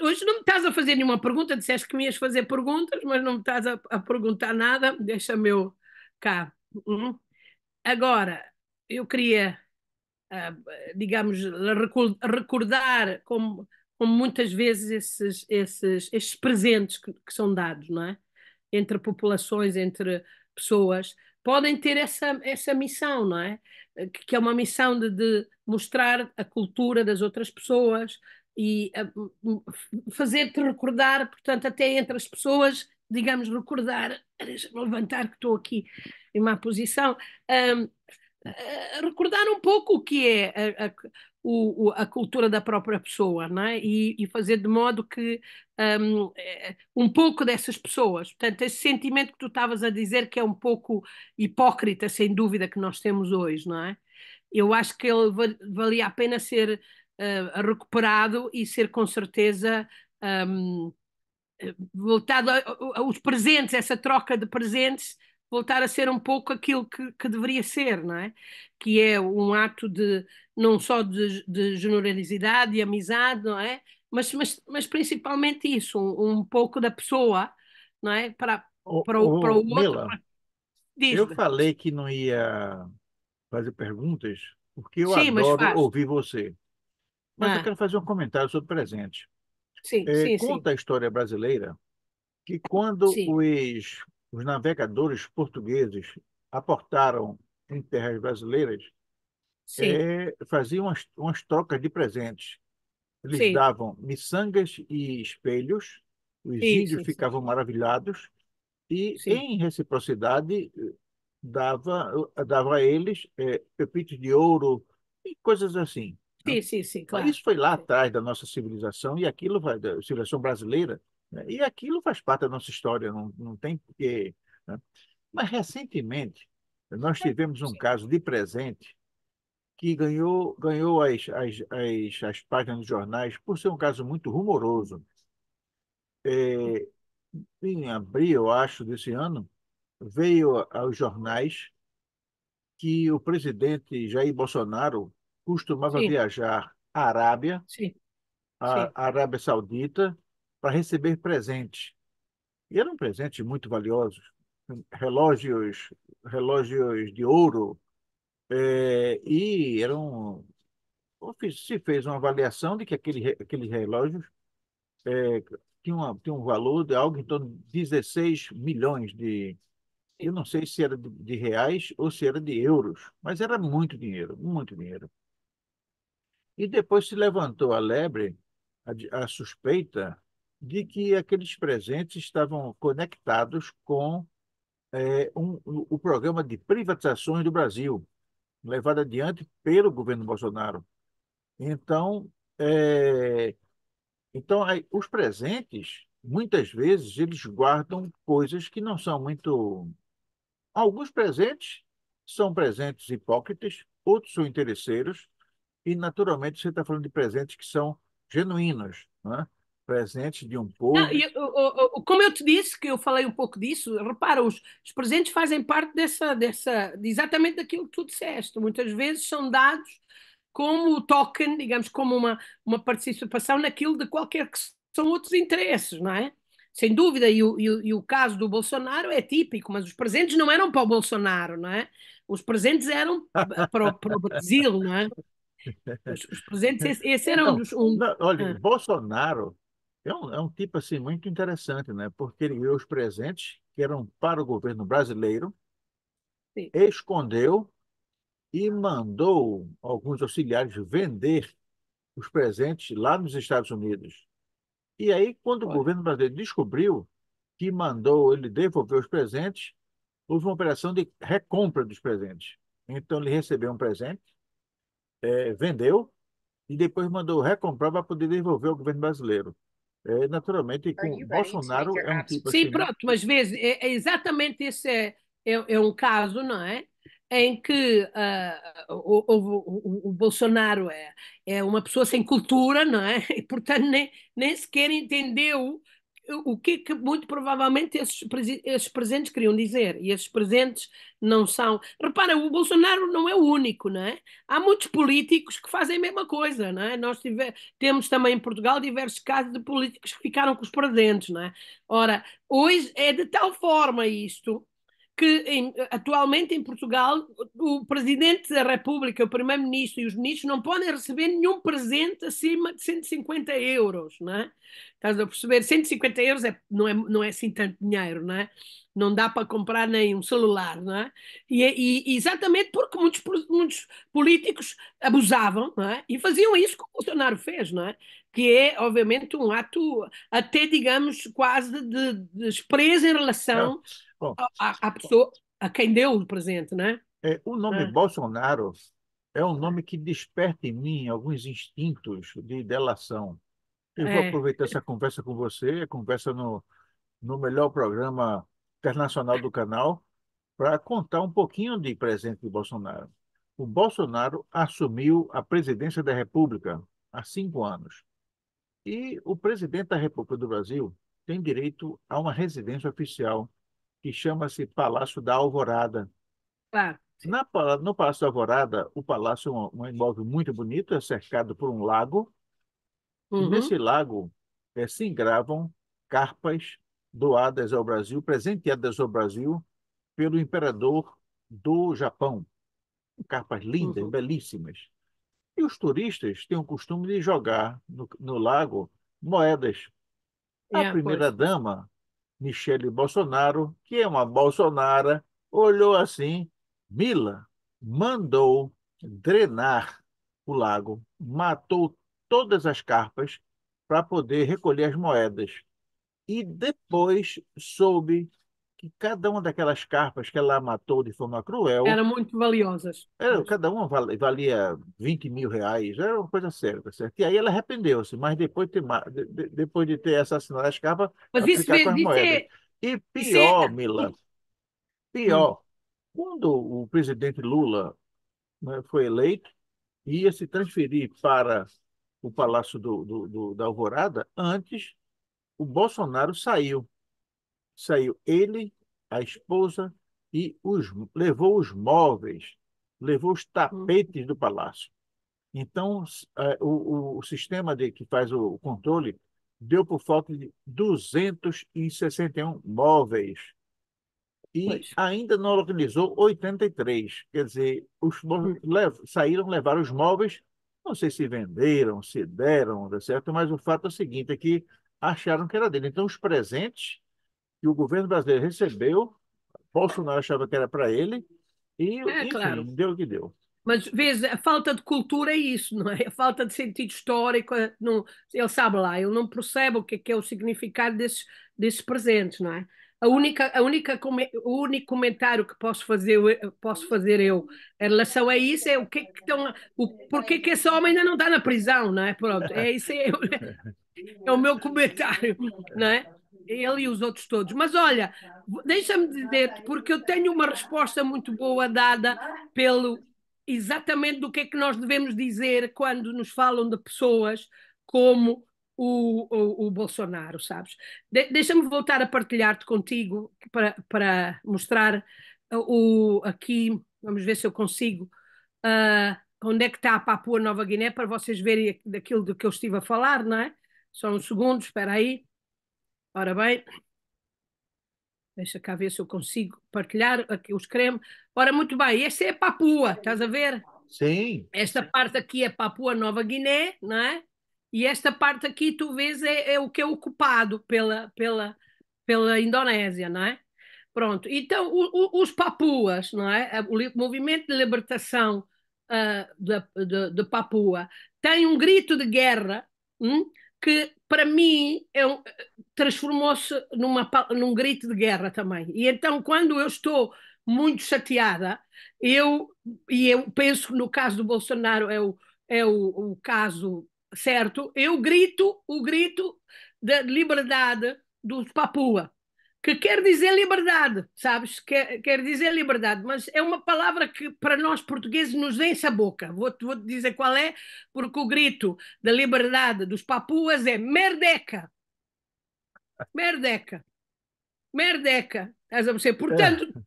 Hoje não me estás a fazer nenhuma pergunta, disseste que me ias fazer perguntas, mas não me estás a, a perguntar nada, deixa-me eu cá. Uhum. Agora, eu queria, ah, digamos, recordar como, como muitas vezes esses, esses, esses presentes que, que, são dados, não é? Entre populações, entre pessoas, podem ter essa, essa missão, não é? Que é uma missão de, de mostrar a cultura das outras pessoas e ah, fazer-te recordar, portanto, até entre as pessoas, digamos, recordar, levantar que estou aqui em má posição, um, ah, eh, recordar um pouco o que é a, a, o, a cultura da própria pessoa, não é? e, e fazer de modo que um, eh, um, pouco dessas pessoas, portanto, esse sentimento que tu estavas a dizer que é um pouco hipócrita, sem dúvida, que nós temos hoje, não é? Eu acho que ele valia a pena ser uh, recuperado e ser com certeza um, voltado aos presentes, essa troca de presentes voltar a ser um pouco aquilo que, que deveria ser, não é? Que é um ato de não só de, de generosidade e amizade, não é? Mas, mas, mas principalmente isso, um, um pouco da pessoa, não é? Para, para, o, para o outro. Mila, Eu falei que não ia fazer perguntas, porque eu sim, adoro ouvir você. Mas ah. eu quero fazer um comentário sobre o presente. Sim, é, sim, conta sim. a história brasileira que quando sim os navegadores portugueses aportaram em terras brasileiras, é, faziam umas, umas, trocas de presentes. Eles Sim. davam miçangas e espelhos, os isso, índios ficavam maravilhados, e Sim. em reciprocidade dava, dava a eles é, pepites de ouro e coisas assim. Né? Sim, sim, sim, claro. Mas isso foi lá atrás da nossa civilização e aquilo vai da civilização brasileira né? E aquilo faz parte da nossa história, não, não tem porquê. Né? Mas, recentemente, nós é. tivemos um caso de presente que ganhou, ganhou as, as, as, as páginas dos jornais por ser um caso muito rumoroso. É, em abril, eu acho, desse ano, veio aos jornais que o presidente Jair Bolsonaro costumava Sim. viajar à Arábia, Sim. à Arábia Saudita, para receber presentes. E eram presentes muito valiosos, relógios, relógios de ouro, é, e eram se fez uma avaliação de que aquele, aqueles relógios é, eh, tinham, tinham um valor de algo em torno de 16 milhões de. Eu não sei se era de, de reais ou se era de euros, mas era muito dinheiro, muito dinheiro. E depois se levantou a lebre, a, a suspeita de que aqueles presentes estavam conectados com é, um, o programa de privatizações do Brasil, levado adiante pelo governo Bolsonaro. Então, é, então aí, os presentes, muitas vezes, eles guardam coisas que não são muito. Alguns presentes são presentes hipócritas, outros são interesseiros, e, naturalmente, você está falando de presentes que são genuínos. Não é? presente de um povo. Não, eu, eu, eu, como eu te disse, que eu falei um pouco disso, repara, os, os presentes fazem parte dessa, dessa, exatamente daquilo que tu disseste. Muitas vezes são dados como token, digamos, como uma, uma participação naquilo de qualquer que são outros interesses, não é? Sem dúvida, e o, e, o, e o caso do Bolsonaro é típico, mas os presentes não eram para o Bolsonaro, não é? Os presentes eram para o, para o Brasil, não é? Os, os presentes, esse, esse era não, um então, dos. Um... Não, olha, ah. Bolsonaro é um, é um tipo assim muito interessante, né? Porque ele ganhou os presentes que eram para o governo brasileiro, Sim. escondeu e mandou alguns auxiliares vender os presentes lá nos Estados Unidos. E aí, quando Olha. o governo brasileiro descobriu que mandou ele devolver os presentes, houve uma operação de recompra dos presentes. Então, ele recebeu um presente, é, vendeu e depois mandou recomprar para poder devolver ao governo brasileiro é, naturalmente, com Bolsonaro é um tipo Sim, assim, né? pronto, mas vezes é, é exatamente esse é, é, é, um caso, não é? Em que uh, o, o, o, Bolsonaro é, é uma pessoa sem cultura, não é? E, portanto, nem, nem sequer entendeu o que é que muito provavelmente esses, esses presentes queriam dizer? E esses presentes não são. Repara, o Bolsonaro não é o único, não é? Há muitos políticos que fazem a mesma coisa, não é? Nós tiver temos também em Portugal diversos casos de políticos que ficaram com os presentes, não é? Ora, hoje é de tal forma isto que em, atualmente em Portugal o Presidente da República, o Primeiro-Ministro e os ministros não podem receber nenhum presente acima de 150 euros, não é? Estás a perceber? 150 euros é, não, é, não é assim tanto dinheiro, não é? Não dá para comprar nem um celular, não é? E, é, e exatamente porque muitos, muitos políticos abusavam, não é? E faziam isso que o Bolsonaro fez, não é? Que é, obviamente, um ato até, digamos, quase de, desprezo em relação à, pessoa, a quem deu o presente, não é? é o nome é. Bolsonaro é um nome que desperta em mim alguns instintos de delação. Eu vou é. aproveitar essa conversa com você, conversa no, no melhor programa internacional do canal, para contar um pouquinho de presente do Bolsonaro. O Bolsonaro assumiu a presidência da República há cinco anos. E o presidente da República do Brasil tem direito a uma residência oficial que chama-se Palácio da Alvorada. Claro. Ah, Na, no Palácio da Alvorada, o palácio é um, um imóvel muito bonito, é cercado por um lago e uhum. nesse lago é, se engravam carpas doadas ao Brasil, presenteadas ao Brasil pelo imperador do Japão. Carpas lindas, uhum. belíssimas. E os turistas têm o costume de jogar no, no lago moedas. A é, primeira-dama, Michele Bolsonaro, que é uma bolsonara, olhou assim, Mila mandou drenar o lago, matou todas as carpas para poder recolher as moedas. E depois soube que cada uma daquelas carpas que ela matou de forma cruel. Eram muito valiosas. Era, cada uma valia 20 mil reais, era uma coisa certa certo? E aí ela arrependeu-se, mas depois de, depois de ter assassinado as carpas, mas isso, com as moedas. E pior, é... Mila, pior, hum. quando o presidente Lula né, foi eleito, ia se transferir para o Palácio do, do, do, da Alvorada, antes o Bolsonaro saiu. Saiu ele, a esposa e os, levou os móveis, levou os tapetes do palácio. Então, é, o, o sistema de, que faz o controle deu por falta de 261 móveis. E pois. ainda não organizou 83. Quer dizer, os hum. saíram, levaram os móveis não sei se venderam, se deram, certo? mas o fato é o seguinte, é que acharam que era dele. Então, os presentes que o governo brasileiro recebeu, Bolsonaro achava que era para ele, e é, enfim, claro. deu o que deu. Mas vezes a falta de cultura é isso, não é? A falta de sentido histórico, eh, não, ele sabe lá, ele não percebe o que é, que é o significado desses, desses presentes, não é? A única, a única, o único comentário que posso fazer, posso fazer eu em relação a isso é o que, que estão, o porquê que esse homem ainda não está na prisão, não é? Pronto, é isso é, é o meu comentário, não é? Ele e os outros todos. Mas olha, deixa-me dizer porque eu tenho uma resposta muito boa dada pelo exatamente do que é que nós devemos dizer quando nos falam de pessoas como o, o, o Bolsonaro, sabes? De, Deixa-me voltar a partilhar-te contigo para, para mostrar uh, o, aqui, vamos ver se eu consigo, uh, onde é que está a Papua Nova Guiné, para vocês verem daquilo do que eu estive a falar, não é? Só um segundo, espera aí. Ora bem, deixa cá ver se eu consigo partilhar aqui os cremes. Ora, muito bem, esta é a Papua, estás a ver? Sim. Esta parte aqui é Papua Nova Guiné, não é? E esta parte aqui, tu vês, é, é o que é ocupado pela, pela, pela Indonésia, não é? Pronto, então o, o, os Papuas, não é? O movimento de libertação uh, ah, de, de, de, Papua tem um grito de guerra hum, que, para mim, é um, transformou-se num grito de guerra também. E então, quando eu estou muito chateada, eu, e eu penso que no caso do Bolsonaro é o, é o, o caso certo? Eu grito o grito da liberdade dos Papua, que quer dizer liberdade, sabes? Quer, quer dizer liberdade, mas é uma palavra que para nós portugueses nos enche a boca. Vou-te vou dizer qual é, porque o grito da liberdade dos Papuas é merdeca. Merdeca. Merdeca. Estás a você? Portanto, é.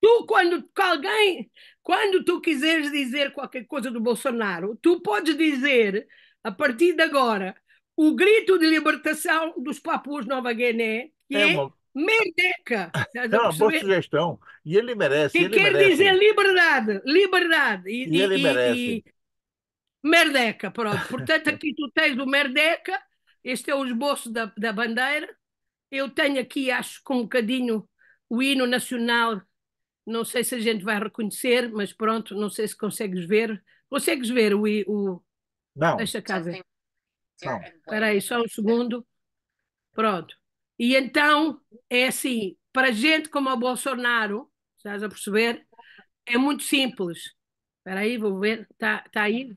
tu, quando alguém, quando tu quiseres dizer qualquer coisa do Bolsonaro, tu podes dizer a partir de agora, o grito de libertação dos Papuas Nova Guiné, que é, é uma... é merdeca. É uma boa sugestão. E ele merece. Que ele quer merece. dizer liberdade, liberdade. E, e, ele e, merece. merdeca, pronto. Portanto, aqui tu tens o merdeca, este é o esboço da, da bandeira. Eu tenho aqui, acho, com um bocadinho o hino nacional. Não sei se a gente vai reconhecer, mas pronto, não sei se consegues ver. Consegues ver o, o, não. Deixa cá ver. Não. Espera aí, só um segundo. Pronto. E então, é assim, para gente como o Bolsonaro, estás a perceber, é muito simples. Espera aí, vou ver. Está tá aí?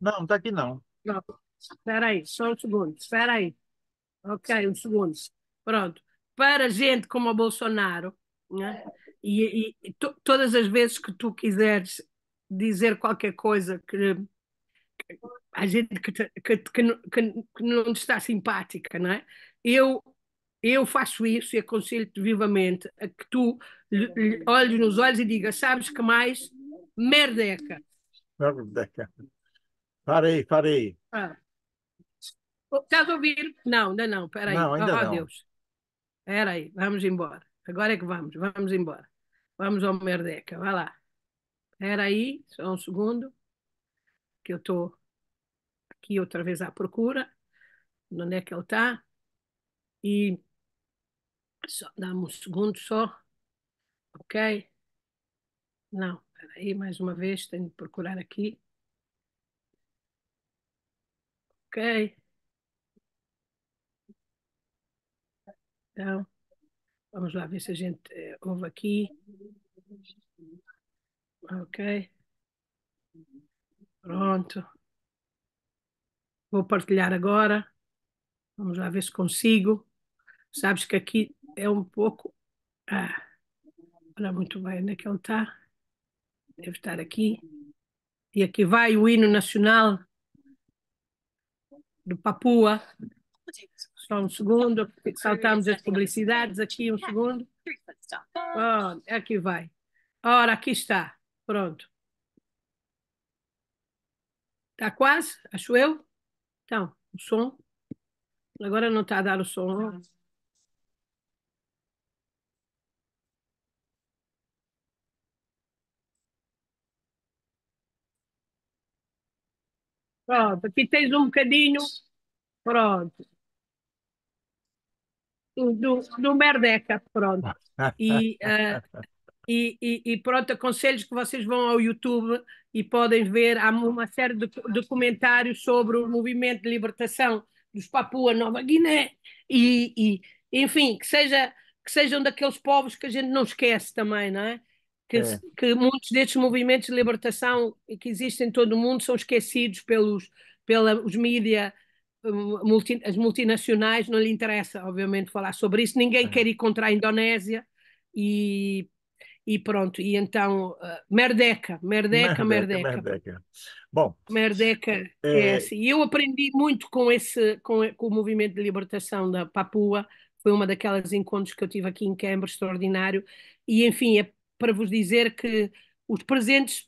Não, está aqui não. Não. Espera aí, só um segundo. Espera aí. Ok, um segundo. Pronto. Para gente como o Bolsonaro, né? e, e to, todas as vezes que tu quiseres dizer qualquer coisa que há gente que, que, que, não, que não está simpática, não é? Eu, eu faço isso e aconselho-te vivamente a que tu lhe, olhes nos olhos e digas: sabes que mais? Merdeca. Merdeca. Parei, parei. Ah. Oh, estás a ouvir? Não, ainda não, peraí. Não, ainda oh, oh, não. Deus. Espera aí, vamos embora. Agora é que vamos, vamos embora. Vamos ao Merdeca, vai lá. Espera aí, só um segundo que eu estou aqui outra vez à procura, onde é que ele está, e só dá-me um segundo só, ok? Não, peraí, mais uma vez, tenho de procurar aqui. Ok. Então, vamos lá ver se a gente eh, ouve aqui. Ok. Pronto. Vou partilhar agora. Vamos lá ver se consigo. Sabes que aqui é um pouco. Ah, olha muito bem onde é que ele está. Deve estar aqui. E aqui vai o hino nacional do Papua. Só um segundo, saltamos as publicidades aqui, um segundo. Oh, aqui vai. Ora, aqui está. Pronto. Tá quase? Acho eu? Então, o som. Agora não está a dar o som. Pronto, aqui tens um bocadinho. Pronto. Do, do, do Merdeca, pronto. E uh, e, e, e, pronto, aconselho que vocês vão ao YouTube e podem ver, há uma série de documentários sobre o movimento de libertação dos Papua Nova Guiné e, e, enfim, que, seja, que sejam daqueles povos que a gente não esquece também, não é? Que, é. que muitos destes movimentos de libertação que existem em todo o mundo são esquecidos pelos pela, os mídia, eh, multi, as multinacionais, não lhe interessa, obviamente, falar sobre isso. Ninguém é. quer ir contra a Indonésia e e pronto, e então, uh, ah, merdeca, merdeca, merdeca, merdeca, merdeca. Bom, merdeca é, é assim. Eu aprendi muito com esse, com, com o movimento de libertação da Papua, foi uma daquelas encontros que eu tive aqui em Cambridge, extraordinário, e enfim, é para vos dizer que os presentes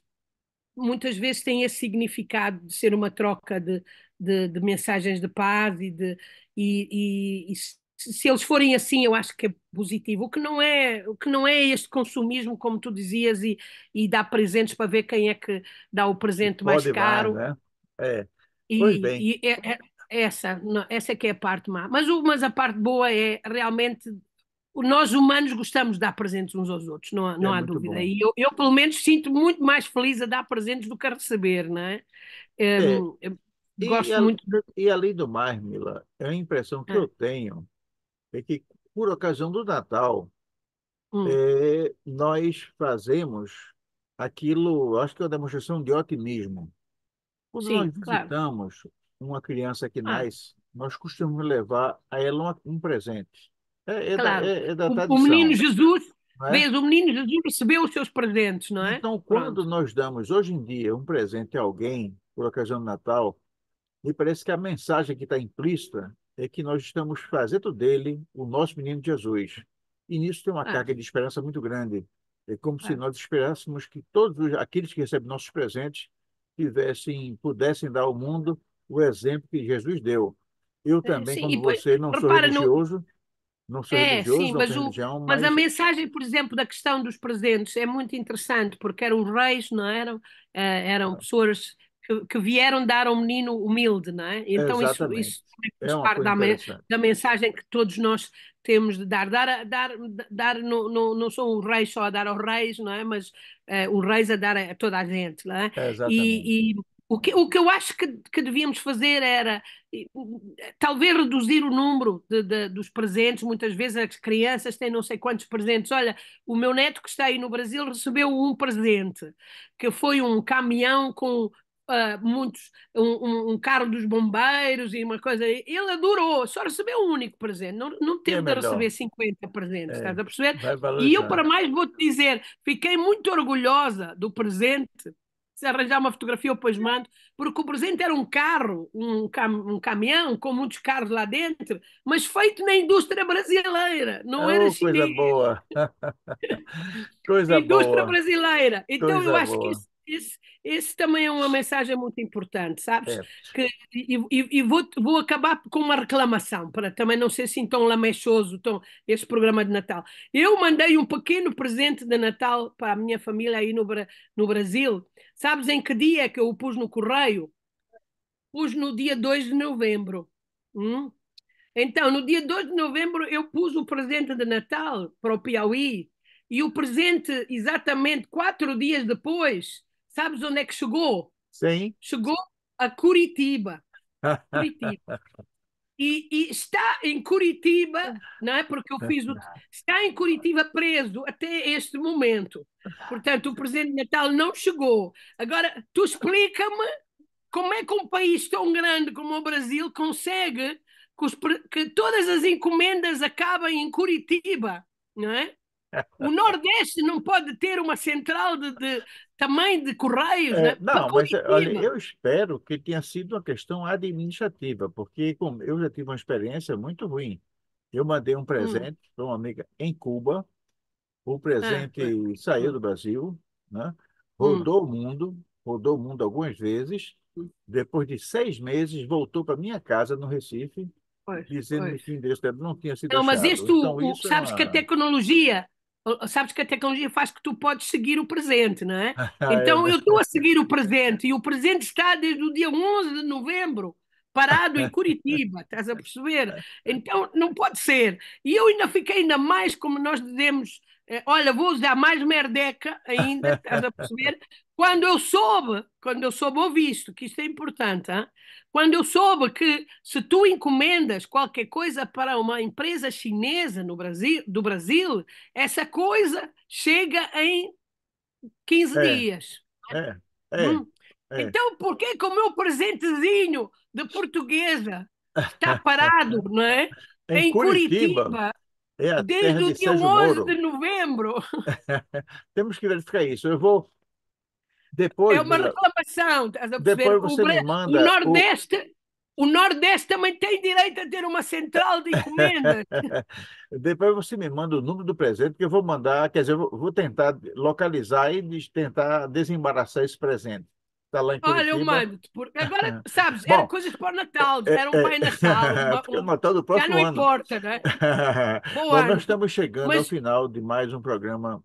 muitas vezes têm esse significado de ser uma troca de, de, de mensagens de paz e de e, e, e se eles forem assim, eu acho que é positivo. O que não é, o que não é este consumismo, como tu dizias, e, e dar presentes para ver quem é que dá o presente mais caro. Né? é. E, é, é, essa, essa é que é a parte má. Mas, o, mas a parte boa é realmente nós humanos gostamos de dar presentes uns aos outros, não, não é há dúvida. Bom. E eu, eu, pelo menos, sinto muito mais feliz a dar presentes do que a receber, não é? é. Hum, gosto e, muito. De... E além do mais, Mila, é a impressão que é. eu tenho é que, por ocasião do Natal, hum. é, nós fazemos aquilo, acho que é uma demonstração de otimismo. Quando Sim, nós visitamos claro. uma criança que ah. nasce, nós costumamos levar a ela um presente. É, é claro. da, é, é da o, tradição. O menino né? Jesus, é? o menino Jesus recebeu os seus presentes, não é? Então, quando Pronto. nós damos hoje em dia um presente a alguém, por ocasião do Natal, me parece que a mensagem que está implícita é que nós estamos fazendo dele o nosso menino Jesus. E nisso tem uma é. carga de esperança muito grande. É como se é. nós esperássemos que todos aqueles que recebem nossos presentes tivessem, pudessem dar ao mundo o exemplo que Jesus deu. Eu é, também, sim, como você, não sou religioso. Não sou é, religioso, sim, não mas, o, religião, mas... mas... a mensagem, por exemplo, da questão dos presentes é muito interessante, porque eram reis, não eram? Eh, eram pessoas que, vieram dar ao menino humilde, não é? Então isso, isso faz é parte da, da, mensagem que todos nós temos de dar. Dar, dar, dar no, no, não sou um rei só a dar aos reis, não é? Mas uh, eh, um rei a dar a, a, toda a gente, não é? é e, e o, que, o que eu acho que, que devíamos fazer era talvez reduzir o número de, de, dos presentes, muitas vezes as crianças têm não sei quantos presentes. Olha, o meu neto que está aí no Brasil recebeu um presente, que foi um caminhão com uh, muitos, um, um, carro dos bombeiros e uma coisa. Ele adorou, só recebeu um único presente, não, não é teve é de receber 50 presentes, é. estás a perceber? E eu, para mais, vou-te dizer, fiquei muito orgulhosa do presente se arranjar uma fotografia eu depois mando, porque o presente era um carro, um, cam um caminhão com muitos carros lá dentro, mas feito na indústria brasileira, não oh, era chinês. Coisa boa. coisa indústria boa. brasileira. Então coisa eu acho boa. que isso esse, esse, também é uma mensagem muito importante, sabes? É. Que, e, e, e vou, vou, acabar com uma reclamação, para também não ser assim tão lamechoso tão, este programa de Natal. Eu mandei um pequeno presente de Natal para a minha família aí no, no Brasil. Sabes em que dia é que eu o pus no correio? Pus no dia 2 de novembro. Hum? Então, no dia 2 de novembro, eu pus o presente de Natal para o Piauí. E o presente, exatamente quatro dias depois, Sabes onde é que chegou? Sim. Chegou a Curitiba. Curitiba. E, e, está em Curitiba, não é? Porque eu fiz o. Está em Curitiba preso até este momento. Portanto, o presente de Natal não chegou. Agora, tu explica-me como é que um país tão grande como o Brasil consegue que, os, que todas as encomendas acabem em Curitiba, não é? O Nordeste não pode ter uma central de, de tamanho de correios, é, né? Não, mas olha, eu espero que tenha sido uma questão administrativa, porque como, eu já tive uma experiência muito ruim. Eu mandei um hum. presente hum. para uma amiga em Cuba, o presente é, é. saiu hum. do Brasil, né? Hum. rodou hum. o mundo, rodou o mundo algumas vezes. Depois de seis meses, voltou para minha casa no Recife, pois, dizendo pois. que o endereço dela não tinha sido Não, achado. mas isto, então, isso é sabes é uma... que a tecnologia Sabes que a tecnologia faz que tu podes seguir o presente, não é? é então eu estou a seguir o presente e o presente está desde o dia 11 de novembro parado em Curitiba, estás a perceber? É. Então não pode ser. E eu ainda fiquei ainda mais, como nós dizemos, é, olha, vou usar mais merdeca ainda, estás a perceber? Quando eu soube, quando eu soube, ouvi isto, que isto é importante, hein? quando eu soube que se tu encomendas qualquer coisa para uma empresa chinesa no Brasil, do Brasil, essa coisa chega em 15 é, dias. É? é, é, hum. É. Então, por que que o meu presentezinho de portuguesa está parado, não é? Em, em Curitiba, Curitiba é Desde o dia 11 Moro. de novembro. Temos que verificar isso. Eu vou. Depois, é uma reclamação, Depois você o, me manda o Nordeste. O... O Nordeste também tem direito a ter uma central de encomendas. Depois você me manda o número do presente, que eu vou mandar, quer dizer, eu vou tentar localizar e tentar desembaraçar esse presente. Tá Olha, eu mando Agora, sabes, eram coisas para o Natal, é, era um é, Pai Natal. Uma... o Natal do Já não importa, não é? Bom, ano. nós estamos chegando Mas... ao final de mais um programa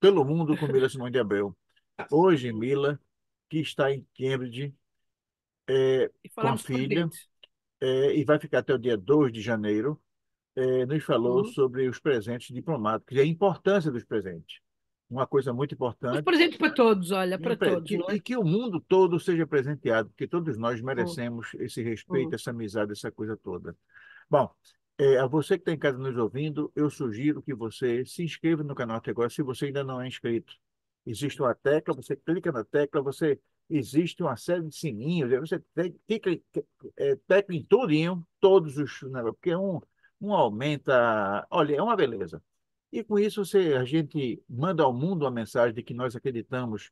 Pelo Mundo com Mila Simone de Abreu. Hoje, Mila, que está em Cambridge é, com a filha, é, e vai ficar até o dia 2 de janeiro, é, nos falou uhum. sobre os presentes diplomáticos e a importância dos presentes uma coisa muito importante. Um presente para todos, olha, para todos. Que, é? E que o mundo todo seja presenteado, porque todos nós merecemos uhum. esse respeito, uhum. essa amizade, essa coisa toda. Bom, é, a você que está em casa nos ouvindo, eu sugiro que você se inscreva no canal até agora, se você ainda não é inscrito. Existe uma tecla, você clica na tecla, você existe uma série de sininhos, você tecla, é, tecla em tudinho, todos os... Né, porque um, um aumenta... Olha, é uma beleza. E com isso você, a gente manda ao mundo a mensagem de que nós acreditamos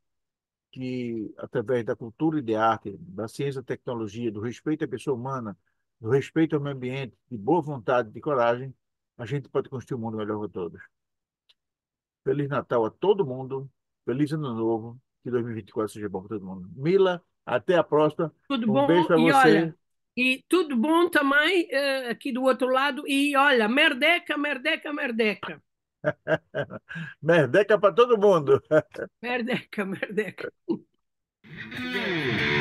que, através da cultura e da arte, da ciência e tecnologia, do respeito à pessoa humana, do respeito ao meio ambiente, de boa vontade, de coragem, a gente pode construir um mundo melhor para todos. Feliz Natal a todo mundo, feliz Ano Novo, que 2024 seja bom para todo mundo. Mila, até a próxima. Tudo um bom? beijo para você. Olha, e tudo bom também uh, aqui do outro lado. E olha, merdeca, merdeca, merdeca. merdeca para todo mundo. Merdeca, merdeca.